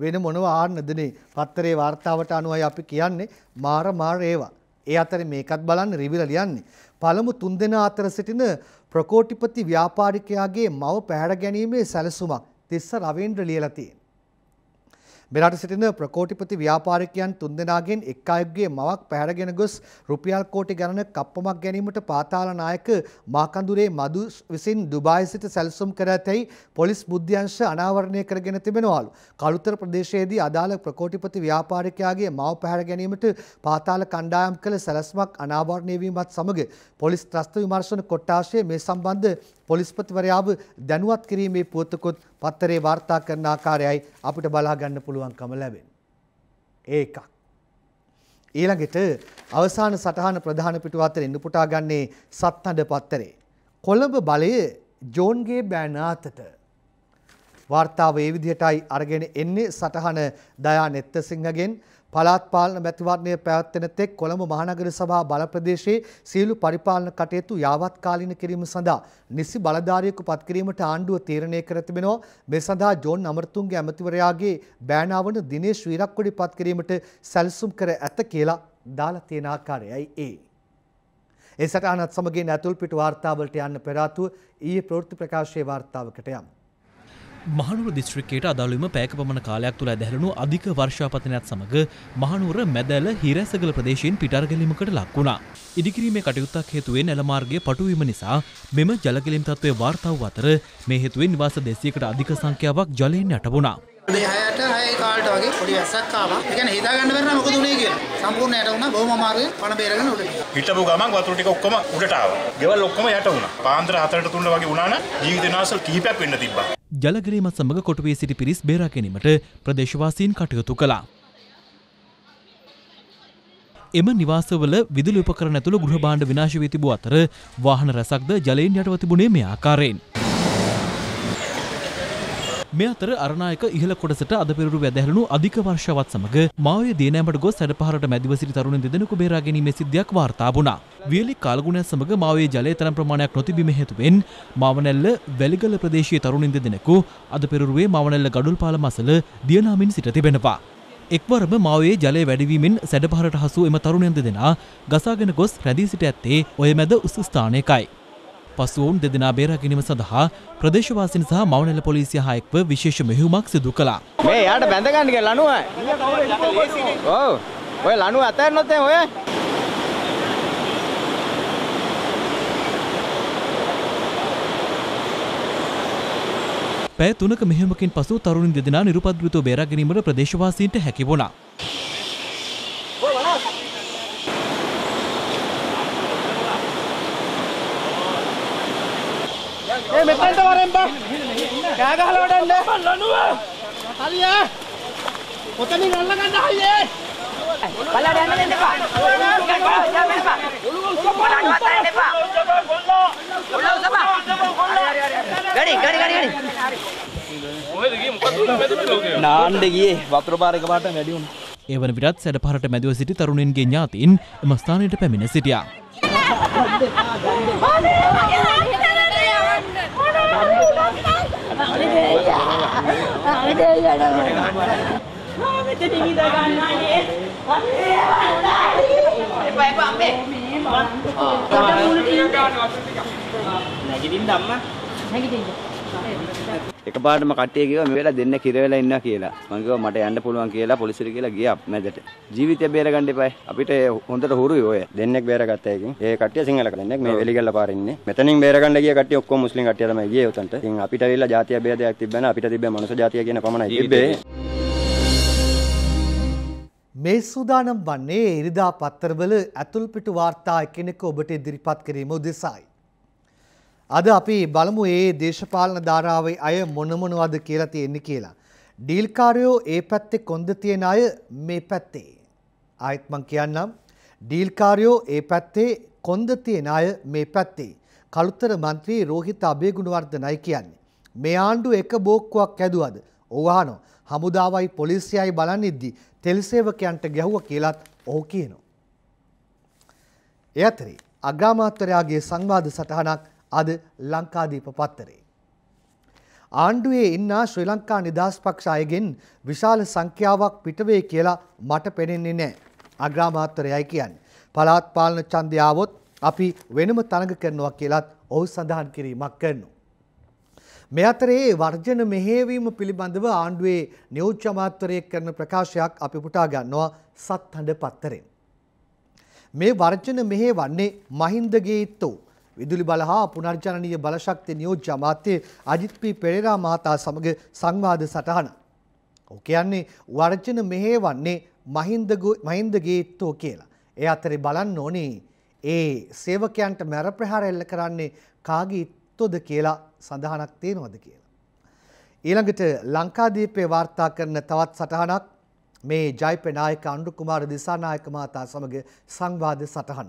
වෙන මොනව ආන්නදනේ පත්තරේ වාර්තාවට අනුවයි අපි කියන්නේ මාර මාර ඒවා. ඒ අතර මේකත් බලන්න රිවිල ලියන්නේ. පළමු තුන්දෙනා අතර සිටින ප්‍රකෝටිපති ව්‍යාපාරිකයාගේ මව පැහැර ගැනීමේ සැලසුමක් තිස්ස රවීන්ද්‍ර ලියලා තියෙනවා. මෙරට සිටින ප්‍රකෝටිපති ව්‍යාපාරිකයන් තුන්දෙනාගෙන් එක් අයෙක්ගේ මවක් පැහැරගෙන ගොස් රුපියල් කෝටි ගණන කප්පමක් ගැනීමට පාතාල නායක මාකන්දුරේ මදු විසින් දුබායි සිට සැලසුම් කර ඇතැයි පොලිස් බුද්ධ්‍යංශ අනාවරණය කරගෙන තිබෙනවලු. කළුතර ප්‍රදේශයේදී අදාළ ප්‍රකෝටිපති ව්‍යාපාරිකයාගේ මව පැහැර ගැනීමට පාතාල කණ්ඩායම් කළ සැලස්මක් අනාවරණය වීමත් සමග පොලිස් ත්‍රස්ත විමර්ශන කොට්ටාශය මේ සම්බන්ධ පොලිස්පතිවරයාව දැනුවත් කිරීමේ පුවතකුත් පත්තරේ වාර්තා කරන ආකාරයයි අපිට බලා ගන්න පුළුවන්කම ලැබෙන්නේ. ඒකක්. ඊළඟට අවසාන සටහන ප්‍රධාන පිටුව අතරින් නුපුටා ගන්නේ සත්හඬ පත්තරේ. කොළඹ බලය ජෝන්ගේ බෑන අතට. වාර්තාව ඒ විදිහටයි අරගෙන එන්නේ සටහන දයා නෙත්තසිංහගෙන් පළාත් පාලන මැතිවරණය පැවැත්වෙන තෙක් කොළඹ මහනගර සභා බල ප්‍රදේශයේ සියලු පරිපාලන කටයුතු යාවත්කාලීන කිරීම සඳහා නිසි බලධාරියෙකු පත්කිරීමට ආණ්ඩුව තීරණය කර තිබෙනවා. මේ සඳහා ජෝන් අමරතුංගේ ඇමතිවරයාගේ බෑනාවන දිනේශ් වීරක්කොඩි පත්කිරීමට සැලසුම් කර ඇත කියලා දාලා තියෙන ආකාරයයි ඒ. ඒ සටහනත් සමගින් ඇතුල්පිට වාර්තාවලට යන්න පෙර ආතුව ඊයේ ප්‍රවෘත්ති ප්‍රකාශයේ වාර්තාවකට යමු. මහනුවර දිස්ත්‍රික්කයට අදාළවම පැයක පමණ කාලයක් තුළ ඇදහැරුණු අධික වර්ෂාපතනයත් සමග මහනුවර මැදැල හිරැසගල ප්‍රදේශයෙන් පිටාරගැලීමකට ලක් වුණා. ඉදිකිරීමේ කටයුත්තක් හේතුවෙන් ඇලමාර්ගයේ පටුවීම නිසා මෙම ජලගැලීම් තත්ත්වය වාර්තා වූ අතර මේ හේතුවෙන් නිවාස 200කට අධික සංඛ්‍යාවක් ජලයෙන් යටබුණා. හයට හය කාලට වගේ පොඩි ඇස්සක් ආවා. ඒ කියන්නේ හිතා ගන්න බැරි නම් මොකද උනේ කියලා. සම්පූර්ණ යට වුණා. බොහොම අමාරුවෙන් පණ බේරගෙන උඩට. හිටපු ගමන් වතුර ටික ඔක්කොම උඩට ආවා. ගෙවල් ඔක්කොම යට වුණා. පාන්දර 4ට 3ට වගේ වුණා නම් ජීවිත නාශක කිහිපයක් වෙන්න තිබ්බා. ජලගරීමත් සමඟ කොටුවේ සිටි පිරිස් බේරා ගැනීමට ප්‍රදේශවාසීන් කටයුතු කළා. එම නිවාසවල විදුලි උපකරණ ඇතුළු ගෘහභාණ්ඩ විනාශ වී තිබූ අතර වාහන රැසක්ද ජලයෙන් යටව තිබුණේ මේ ආකාරයෙන්. මේ අතර අරණායක ඉහළ කොටසට අද පෙරරු වැදහැරුණු අධික වර්ෂාවත් සමග මාවයේ දියනෑමට ගොස් සැඩපහරට මැදිව සිටි තරුණ දෙදෙනෙකු බේරා ගැනීමේ සිද්ධියක් වාර්තා වුණා. වියලි කාලගුණය සමග මාවයේ ජලය තරම් ප්‍රමාණයක් නොතිබීම හේතුවෙන් මාවනැල්ල වැලිගල ප්‍රදේශයේ තරුණින් දෙදෙනෙකු අද පෙරරුවේ මාවනැල්ල ගඩොල්පාල මසල දියනාමින් සිට තිබෙනවා. එක්වරම මාවයේ ජලය වැඩිවීමෙන් සැඩපහරට හසු එම තරුණයන් දෙදෙනා ගසාගෙන ගොස් රැඳී සිට ඇත්තේ ඔය මැද උස් ස්ථානයකයි. පසු ඔවුන් දෙදෙනා බේරාගැනීම සඳහා ප්‍රදේශවාසීන් සහ මවනැල පොලිසිය හා එක්ව විශේෂ මෙහෙයුමක් සිදු කළා. මේ යාට බැඳ ගන්න කියලා ලණුව. ඔව්. ඔය ලණුව අතහැරනොත් දැන් ඔය පැය තුනක මෙහෙමකින් පසු තරුණින් දෙදෙනා නිරුපද්‍රිතව බේරා ගැනීමට ප්‍රදේශවාසීන්ට හැකි වුණා. ඒ මෙතනට වරෙන් බා. කෑ ගහලා වඩන්න. ලනුව. හරියා. ඔතනින් අල්ල ගන්න හයියේ. බලලා යන්න දෙන්න එපා. යන්න එපා. ගොල්ලා උස්සපා. එපා. ගොල්ලා උස්සපා. ගඩි ගඩි ගඩි ගඩි. කොහෙද ගියේ මොකද උනේ මැදුනේ ලෝකේ? නාන්න ගියේ වතුර පාර එකපාරට වැඩි වුණා. ඒ වන විටත් සැඩ පහරට මැදිව සිටි තරුණින්ගේ ඥාතීන් එම ස්ථානයට පැමිණ සිටියා. ආමෙතේ යනවා. ආමෙතේ නිවිද ගන්නන්නේ. අනේ වුණා. එපා එපා අම්මේ. මේ මම. ඔය මුළු ටික ගන්න වතුර ටික. නැගිටින්න අම්මා. නැගිටින්න. එකපාරටම කට්ටිය කිව්වා මේ වෙලාව දෙන්න කිර වෙලා ඉන්නවා කියලා. මම කිව්වා මට යන්න පුළුවන් කියලා පොලිසියට කියලා ගියා මැදට. ජීවිතය බේරගන්න එපා. අපිට හොඳට හුරුයි ඔය. දෙන්නෙක් බේරගත්තා එකකින්. ඒ කට්ටිය සිංහල කලෙන්නෙක් මේ වෙලිගල්ල පාරේ ඉන්නේ. මෙතනින් බේරගන්න ගිය කට්ටිය ඔක්කොම මුස්ලිම් කට්ටිය තමයි ගියේ උතන්ට. ඉතින් අපිට ඇවිල්ලා ජාතිය ભેදයක් තිබ්බන අපිට තිබ්බේ මනුස්ස ජාතිය කියන පමණයි තිබ්බේ. මේ සූදානම් වන්නේ එරිදා පත්තරවල ඇතුල්පිටු වාර්තා එකෙනෙක ඔබට ඉදිරිපත් කිරීම උදෙසායි. අද අපි බලමු ඒ දේශපාලන ධාරාවේ අය මොනමොනවද කියලා තියෙන්නේ කියලා. ඩීල්කාරයෝ ඒ පැත්තේ කොන්ද තියෙන අය මේ පැත්තේ. ආයෙත් මං කියන්නම්. ඩීල්කාරයෝ ඒ පැත්තේ කොන්ද තියෙන අය මේ පැත්තේ. කළුතර മന്ത്രി රෝහිත අබේගුණවර්ධනයි කියන්නේ. මේ ආණ්ඩුව එක බෝක්කුවක් ඇදුවද? ඔව් අහනවා. හමුදාවයි පොලිසියයි බලන්නිද්දි තෙල් සේවකයන්ට ගැහුවා කියලත් ඔහු කියනවා. ඒ අතරේ අග්‍රාමාත්‍යයාගේ සංවාද සටහනක් අද ලංකාදීප පත්තරේ. ආණ්ඩුවේ ඉන්නා ශ්‍රී ලංකා නිදහස් පක්ෂ අයගෙන් විශාල සංඛ්‍යාවක් පිටවේ කියලා මට පෙනෙන්නේ නෑ. අග්‍රාමාත්වරයයි කියන්නේ. පළාත් පාලන ඡන්දය આવොත් අපි වෙනම තරඟ කරනවා කියලත් ඔහු සඳහන් කිරීමක් කරනවා. මේ අතරේ වර්ජන මෙහෙවීම පිළිබඳව ආණ්ඩුවේ නියෝජ්‍ය අමාත්‍යවරයෙක් කරන ප්‍රකාශයක් අපි පුටා ගන්නවා සත්හඬ පත්තරෙන්. මේ වර්ජන මෙහෙවන්නේ මහින්දගේ ඉත්තෝ විදුලි බල හා පුනර්ජනනීය බලශක්ති නියෝජ්‍ය අමාත්‍ය අජිත් පී පෙරේරා මහතා සමග සංවාද සටහන. ඔහු කියන්නේ වර්ජන මෙහෙවන්නේ මහින්දගේ තෝ කියලා. ඒ අතරේ බලන්න ඕනේ ඒ සේවකයන්ට මැර ප්‍රහාර එල්ල කරන්නේ කාගේ ඉත්තොද කියලා සඳහනක් තියෙනවද කියලා. ඊළඟට ලංකාදීපේ වාර්තා කරන තවත් සටහනක් මේ ජයිපේ නායක අනුරු කුමාර දිසානායක මහතා සමග සංවාද සටහන.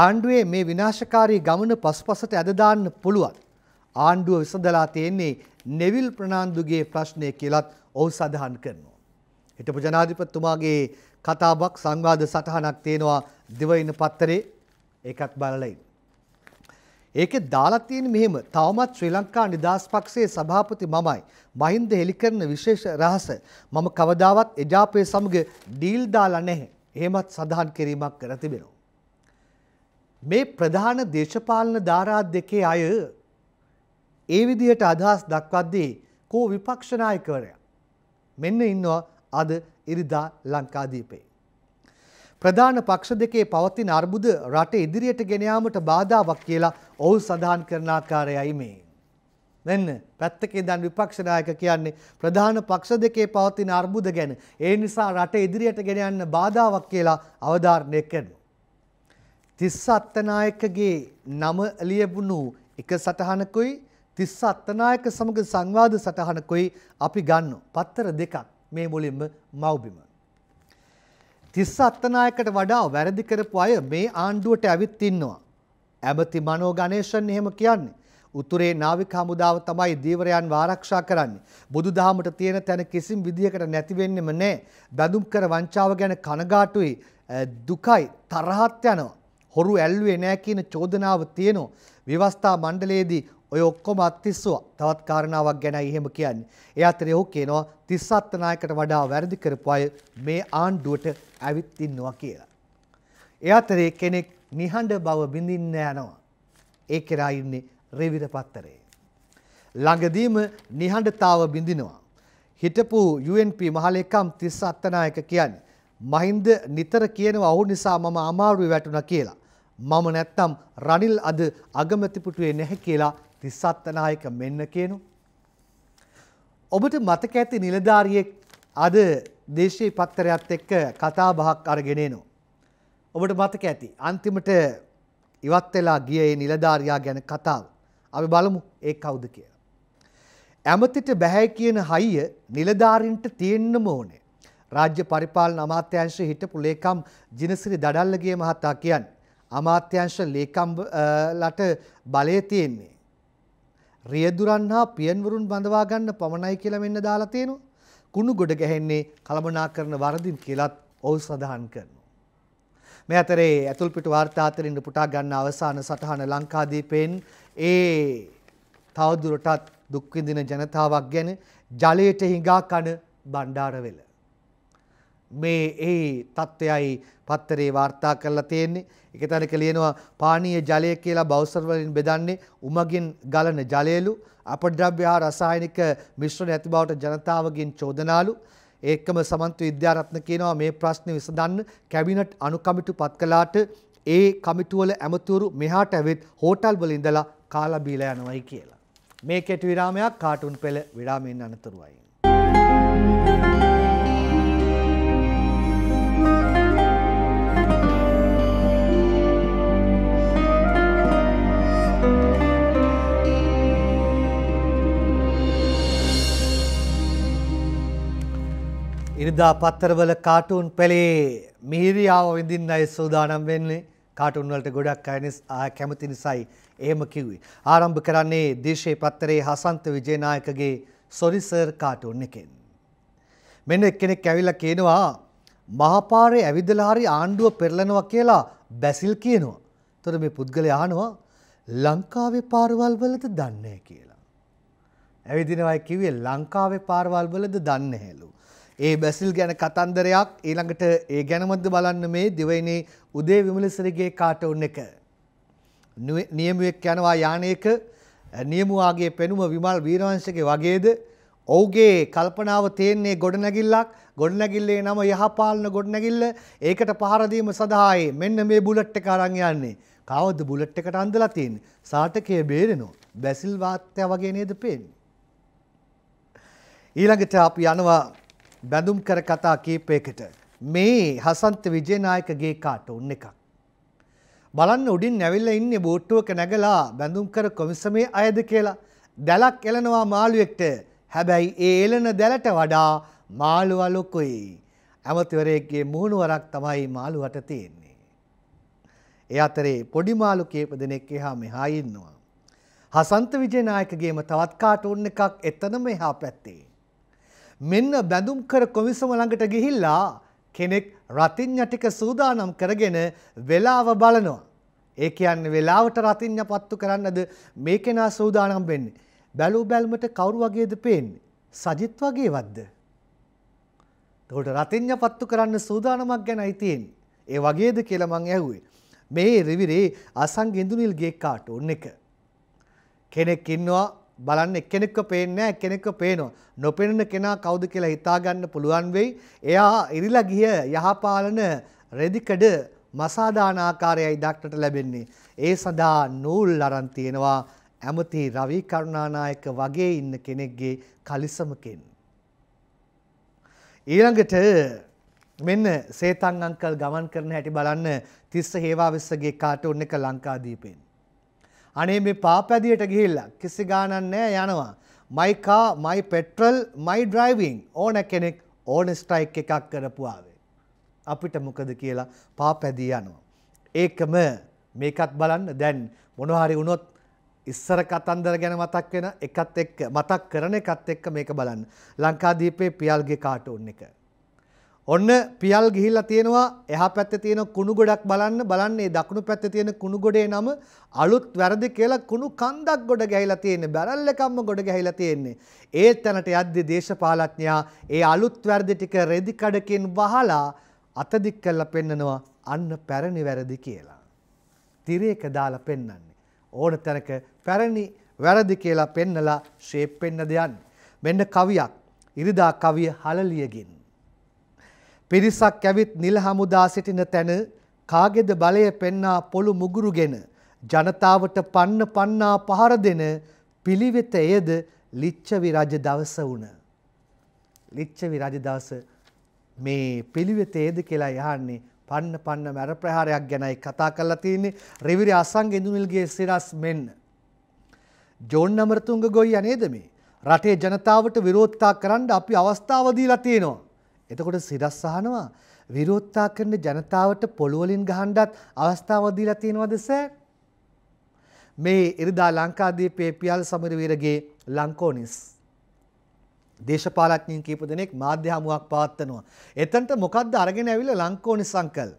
ආණ්ඩුවේ මේ විනාශකාරී ගමන පසුපසට ඇද දාන්න පුළුවන්. ආණ්ඩුව විසඳලා තියෙන්නේ නෙවිල් ප්‍රනාන්දුගේ ප්‍රශ්නය කියලත් ඔහු සඳහන් කරනවා. හිටපු ජනාධිපතිතුමාගේ කතාවක් සංවාද සටහනක් තියෙනවා දිවයින පත්තරේ ඒකත් බලලයි. ඒක දාලා තියෙන මෙහෙම තවමත් ශ්‍රී ලංකා නිදහස් පක්ෂයේ සභාපති මමයි මහින්ද හෙලි කරන විශේෂ රහස මම කවදාවත් එජාපයේ සමග ඩීල් දාලා නැහැ. එහෙමත් සඳහන් කිරීමක් කර තිබෙනවා. මේ ප්‍රධාන දේශපාලන ධාරා දෙකේ අය ඒ විදිහට අදහස් දක්වද්දී කෝ විපක්ෂ නායකවරයා මෙන්න ඉන්නවා අද ඉරිදා ලංකාදීපේ ප්‍රධාන පක්ෂ දෙකේ පවතින අර්බුද රට ඉදිරියට ගෙන යාමට බාධාවක් කියලා ඔහු සඳහන් කරන ආකාරයයි මේ මෙන්න පැත්තකේ දන් විපක්ෂ නායක කියන්නේ ප්‍රධාන පක්ෂ දෙකේ පවතින අර්බුද ගැන ඒ නිසා රට ඉදිරියට ගෙන යන්න බාධාවක් කියලා අවධාරණය කරනවා තිස්ස අත්තනායකගේ නම ලියබුණු එක සටහනකුයි තිස්ස අත්තනායක සමග සංවාද සටහනකුයි අපි ගන්න පත්තර දෙකක් මේ මුලින්ම මව්බිම. තිස්ස අත්තනායකට වඩා වැරදි කරපු අය මේ ආණ්ඩුවට ඇවිත් ඉන්නවා. ඇමති මනෝ ගණේෂන් එහෙම කියන්නේ. උතුරේ නාවික හමුදාව තමයි දීවරයන් ආරක්ෂා කරන්නේ. බුදුදහමට තියෙන තැන කිසිම විදියකට නැති වෙන්නෙම නැහැ. දඳුම් කර වංචාව ගැන කනගාටුයි, දුකයි, තරහත් යනවා. හොරු ඇල්ලුවේ නෑ කියන චෝදනාව තියෙනවා. විවස්ථා මණ්ඩලයේදී ඔය ඔක්කොම අත්තිස්සුවා. තවත් කාරණාවක් ගැනයි එහෙම කියන්නේ. ඒ අතරේ ඔහු කියනවා 37 නායකට වඩා වැරදි කරපු අය මේ ආණ්ඩුවට ඇවිත් ඉන්නවා කියලා. ඒ අතරේ කෙනෙක් නිහඬ බව බිඳින්න යනවා. ඒ කෙරා ඉන්නේ රෙවිර පත්තරේ. ළඟදීම නිහඬතාව බිඳිනවා. හිටපු UNP මහලේකම් 37 නායක කියන්නේ මහින්ද නිතර කියනවා ඔහු නිසා මම අමාරුවේ වැටුණා කියලා. මම නැත්තම් රනිල් අද අගමැතිපුටුවේ නැහැ කියලා තිස්සත්නායක මෙන්න කියනු. ඔබට මතක ඇති නිලධාරියෙක් අද දේශී පත්තරයත් එක්ක කතා බහක් අරගෙනනු. ඔබට මතක ඇති අන්තිමට ඉවත් වෙලා ගිය ඒ නිලධාරයා ගැන කතාව. අපි බලමු ඒ කවුද කිය. ඇමතිට බැහැ කියන හයිය නිලධාරින්ට තියෙන්න්නම ඕනේ. රාජ්‍ය පරිපාලන අමාත්‍යංශ හිටපු ලේකම් ජිනසිරි දඩල්ලගේ මහතා කියන්නේ. අමාත්‍යංශ ලේකම්ලට බලය තියෙන්නේ. රියදුරන් හා පියන්වරුන් බඳවා ගන්න පමණයි කියලා මෙන්න දාලා තියෙනවා. කුණු ගොඩ ගැහෙන්නේ කලමනාකරන වරදින් කියලත් ඔහු සඳහන් කරනවා. මේ අතරේ ඇතුල් පිට වාර්තා අතරින් පුටා ගන්න අවසාන සටහන ලංකාදීපෙන් ඒ තවදුරටත් දුක් විඳින ජනතාවක් ගැන ජලයට හිඟා කන බණ්ඩාරවෙල මේ එහි තත්ත්වයයි පත්තරේ වාර්තා කරලා තියෙන්නේ. එක තැනක ලියනවා පානීය ජලය කියලා බවුසර් වලින් බෙදන්නේ උමගින් ගලන ජලයලු අපද්‍රව්‍ය හා රසායනික මිශ්‍රණ ඇති බවට ජනතාවගෙන් චෝදනාලු. ඒකම සමන්ත විද්‍යාරත්න කියනවා මේ ප්‍රශ්නේ විසඳන්න කැබිනට් අනුකමිටු පත් කළාට ඒ කමිටුවල ඇමතුරු මෙහාට ඇවිත් හෝටල් වල ඉඳලා කාලා බීලා යනවායි කියලා. මේ කෙටි විරාමයක් කාටුන් පෙළ විරාමයෙන් අනතුරුයි. ඉරිදා පත්තරවල කාටුන් පෙළේ මිහිරියාව විඳින්නයි සූදානම් වෙන්නේ කාටුන් වලට ගොඩක් අය කැමති නිසායි එහෙම කිව්වේ. ආරම්භ කරන්නේ දේශේ පත්තරේ හසන්ත විජේනායකගේ සොරිසර් කාටුන් එකෙන්. මෙන්න එක්කෙනෙක් ඇවිල්ලා කියනවා මහපාරේ ඇවිදලා හරි ආණ්ඩුව පෙරලනවා කියලා බැසිල් කියනවා. එතකොට මේ පුද්ගලයා අහනවා ලංකාවේ පාරවල් වලද දන්නේ කියලා. ඇවිදිනවයි කිව්වේ ලංකාවේ පාරවල් වලද දන්නේ හැලු. ඒ බැසිල් ගැන කතන්දරයක් ඊළඟට ඒ ගැනමද බලන්න මේ දිවයිනේ උදේ විමලසිරිගේ කාටවුන් එක. නියමුවෙක් යනවා යානයක නියමුවාගේ පෙනුම විමල් වීරවංශගේ වගේද ඔහුගේ කල්පනාව තියෙන්නේ ගොඩනැගිල්ලක් ගොඩනැගිල්ලේ නම යහපාලන ගොඩනැගිල්ල ඒකට පහරදීම සඳහායි මෙන්න මේ බුලට් එක අරන් යන්නේ. කවද බුලට් එකට අන්දලා තියෙන්නේ? සාටකයේ බේරෙනවා. බැසිල් වාත්‍ය වගේ නේද පේන්නේ? ඊළඟට අපි යනවා බැඳුම් කර කතා කීපයකට මේ හසන්ත විජේනායකගේ කාටුන් එකක්. බලන්න උඩින් නැවිල්ලා ඉන්නේ බෝට්ටුවක නැගලා බැඳුම් කර කොමිසමේ අයද කියලා දැලක් එලනවා මාළුවෙක්ට. හැබැයි ඒ එලන දැලට වඩා මාළුවා ලොකුයි. ඇමතිවරයෙක්ගේ මුහුණුවරක් තමයි මාළුවට තියෙන්නේ. ඒ අතරේ පොඩි මාළු කීප දෙනෙක් එහා මෙහා ඉන්නවා. හසන්ත විජේනායකගේම තවත් කාටුන් එකක් එතනම එහා පැත්තේ. මෙන්න බැඳුම්කර කොමිසම ළඟට ගිහිල්ලා කෙනෙක් රතිඤ්ඤටික සූදානම් කරගෙන වෙලාව බලනවා. ඒ කියන්නේ වෙලාවට රතිඤ්ඤ පත්තු කරන්නද මේ කෙනා සූදානම් වෙන්නේ. බැලූ බැල්මට කවුරු වගේද පේන්නේ? සජිත් වගේවත්ද? එතකොට රතිඤ්ඤ පත්තු කරන්න සූදානමක් ගැනයි තියෙන්නේ. ඒ වගේද කියලා මං ඇහුවේ. මේ රිවිරේ අසංගිඳුනිල්ගේ කාටුන් එක. කෙනෙක් ඉන්නවා බලන්න එක්කෙනෙක්ව පේන්නේ නැහැ එක්කෙනෙක්ව පේනවා. නොපෙනෙන කෙනා කවුද කියලා හිතාගන්න පුළුවන් වෙයි. එයා ඉරිලා ගිය යහපාලන රෙදිකඩ මසාදාන ආකාරයයි දක්නට ලැබෙන්නේ. ඒ සඳහා නූල් අරන් තියෙනවා ඇමති රවි කරුණානායක වගේ ඉන්න කෙනෙක්ගේ කලිසමකින්. ඊළඟට මෙන්න සේතන් අංකල් ගමන් කරන හැටි බලන්න තිස්ස හේවාවිස්සගේ කාටුන් එක ලංකාදීපෙන්. අනේ මේ පාපැදියට ගිහිල්ලා කිසි ගාණක් නැහැ යනවා. මයි කා, මයි පෙට්‍රල්, මයි ඩ්‍රයිවිං ඕන කෙනෙක් ඕන ස්ට්‍රයික් එකක් කරපුවාවේ. අපිට මොකද කියලා පාපැදී යනවා. ඒකම මේකත් බලන්න දැන් මොනවා හරි වුණොත් ඉස්සර කතන්දර ගැන මතක් වෙන එකත් එක්ක මතක් කරන එකත් එක්ක මේක බලන්න. ලංකාදීපේ පියල්ගේ කාටුන් එක. ඔන්න පියල් ගිහිල්ලා තියෙනවා එහා පැත්තේ තියෙන කුණු ගොඩක් බලන්න බලන්නේ දකුණු පැත්තේ තියෙන කුණු ගොඩේ නම අලුත් වැරදි කියලා කුණු කන්දක් ගොඩ ගැහිලා තියෙන්නේ බැරල් එකක්ම ගොඩ ගැහිලා තියෙන්නේ ඒ තැනට යද්දී දේශපාලඥයා ඒ අලුත් වැරදි ටික රෙදි කඩකින් වහලා අතදික් කරලා පෙන්නනවා අන්න පැරණි වැරදි කියලා තිරේක දාලා පෙන්නන්නේ ඕන තැනක පැරණි වැරදි කියලා පෙන්නලා ෂේප් වෙන්න දෙන්නේ මෙන්න කවියක් ඉරිදා කවිය හලලියගින් පිරිසක් ඇවිත් නිල හමුදා සිටින තැන කාගෙද බලය පෙන්නා පොළු මුගුරුගෙන ජනතාවට පන්න පන්නා පහර දෙන පිළිවෙත එයද ලිච්ඡවි රජ දවස වුණ. ලිච්ඡවි රජ දවස මේ පිළිවෙත එයද කියලා යහන්නේ පන්න පන්න මැර ප්‍රහාරයක් ගැනයි කතා කරලා තියෙන්නේ රෙවිරි අසංග ඉඳුනිල්ගේ සිරස් මෙන්න. ජෝන් අමරතුංග ගොයියා නේද මේ? රටේ ජනතාවට විරෝධතා කරන්න අපි අවස්ථාව දීලා තියෙනවා. එතකොට සිරස් අහනවා විරෝධතා කරන ජනතාවට පොළොවලින් ගහන්නත් අවස්ථාව දීලා තියෙනවද සර්? මේ ඉරිදා ලංකාදීපේ පියල් සමරවීරගේ ලංකෝනිස් දේශපාලඥයින් කීප දෙනෙක් මාධ්‍ය හමුවක් පවත්වනවා. එතනට මොකද්ද අරගෙන ඇවිල්ලා ලංකෝනිස් අංකල්?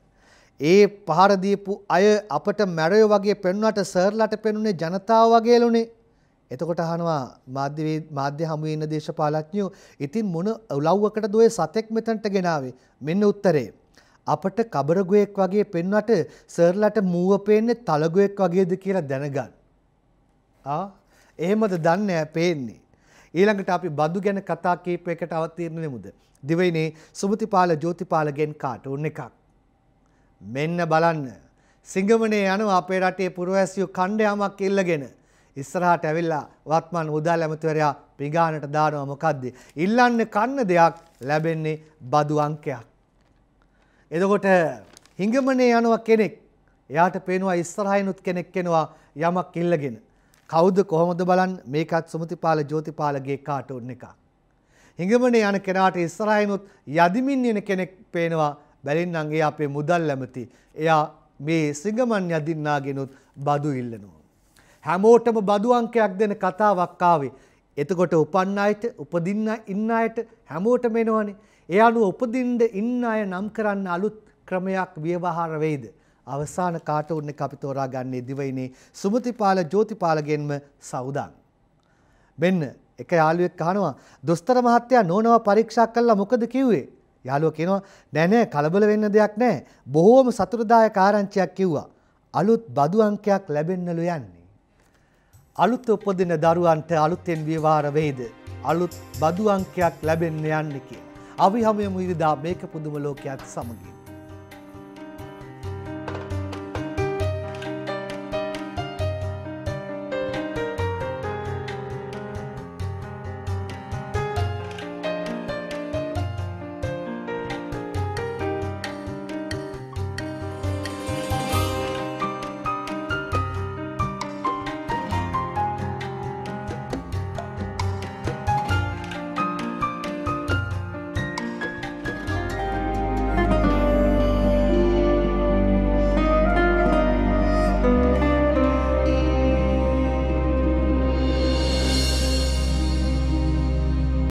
ඒ පහර දීපු අය අපට මැරයෝ වගේ පෙන්වුණාට සර්ලාට පෙන්ුනේ ජනතාව වගේලුනේ. එතකොට අහනවා මාධ්‍ය මාධ්‍ය හමු වෙන දේශපාලඥයෝ ඉතින් මොන උලව්වකටද ඔය සතෙක් මෙතනට ගෙනාවේ මෙන්න උත්තරේ අපට කබරගුවෙක් වගේ පෙන්වට සර්ලට මූව පේන්නේ තලගුවෙක් වගේද කියලා දැනගන්න ආ එහෙමද දන්නේ පේන්නේ ඊළඟට අපි බදු ගැන කතා කීපයකට අවතීර්ණ නෙමුද දිවයිනේ සුමතිපාල ජෝතිපාලගෙන් කාටුන් එකක් මෙන්න බලන්න සිංගමනේ යනවා අපේ රටේ පුරවැසියෝ කණ්ඩායමක් ඉල්ලගෙන ඉස්සරහට ඇවිල්ලා වත්මන් මුදල් ඇමතිවරයා පිඟානට දානවා මොකද්ද? ඉල්ලන්න කන්න දෙයක් ලැබෙන්නේ බදු අංකයක්. එතකොට හිඟමනේ යනවා කෙනෙක්. එයාට පේනවා ඉස්සරහිනුත් කෙනෙක් එනවා යමක් ඉල්ලගෙන. කවුද කොහොමද බලන්න මේකත් සුමතිපාල ජෝතිපාලගේ කාටුන් එකක්. හිඟමනේ යන කෙනාට ඉස්සරහිනුත් යදිමින් යන කෙනෙක් පේනවා බැලින්නන්ගේ අපේ මුදල් ඇමති. එයා මේ සිංගමන් යදින්නාගෙනුත් බදු ඉල්ලනවා. හැමෝටම බදු අංකයක් දෙන කතාවක් ආවේ. එතකොට උපන්න අයට උපදින්න ඉන්න අයට හැමෝටම එනවනේ. ඒ අනුව උපදින්න ඉන්න අය නම් කරන්න අලුත් ක්‍රමයක් ව්‍යවහාර වෙයිද? අවසාන කාටුන් එක අපි තෝරා ගන්නේ දිවයිනේ සුමතිපාල ජෝතිපාලගෙන්ම සවුදන්. මෙන්න එක යාළුවෙක් අහනවා දොස්තර මහත්තයා නෝනව පරීක්ෂා කළා මොකද කිව්වේ? යාළුවා කියනවා නෑ නෑ කලබල වෙන්න දෙයක් නෑ. බොහෝම සතුටුදායක ආරංචියක් කිව්වා. අලුත් බදු අංකයක් ලැබෙන්නලු යන්නේ. අලුත් උපදින දරුවන්ට අලුත්තෙන් ව්‍යවහාර වෙයිද අලුත් බදු අංකයක් ලැබෙන්න යන්න කියලා. අපි හැමෝම ඉරිදා මේක පුදුම ලෝකයක් සමගින්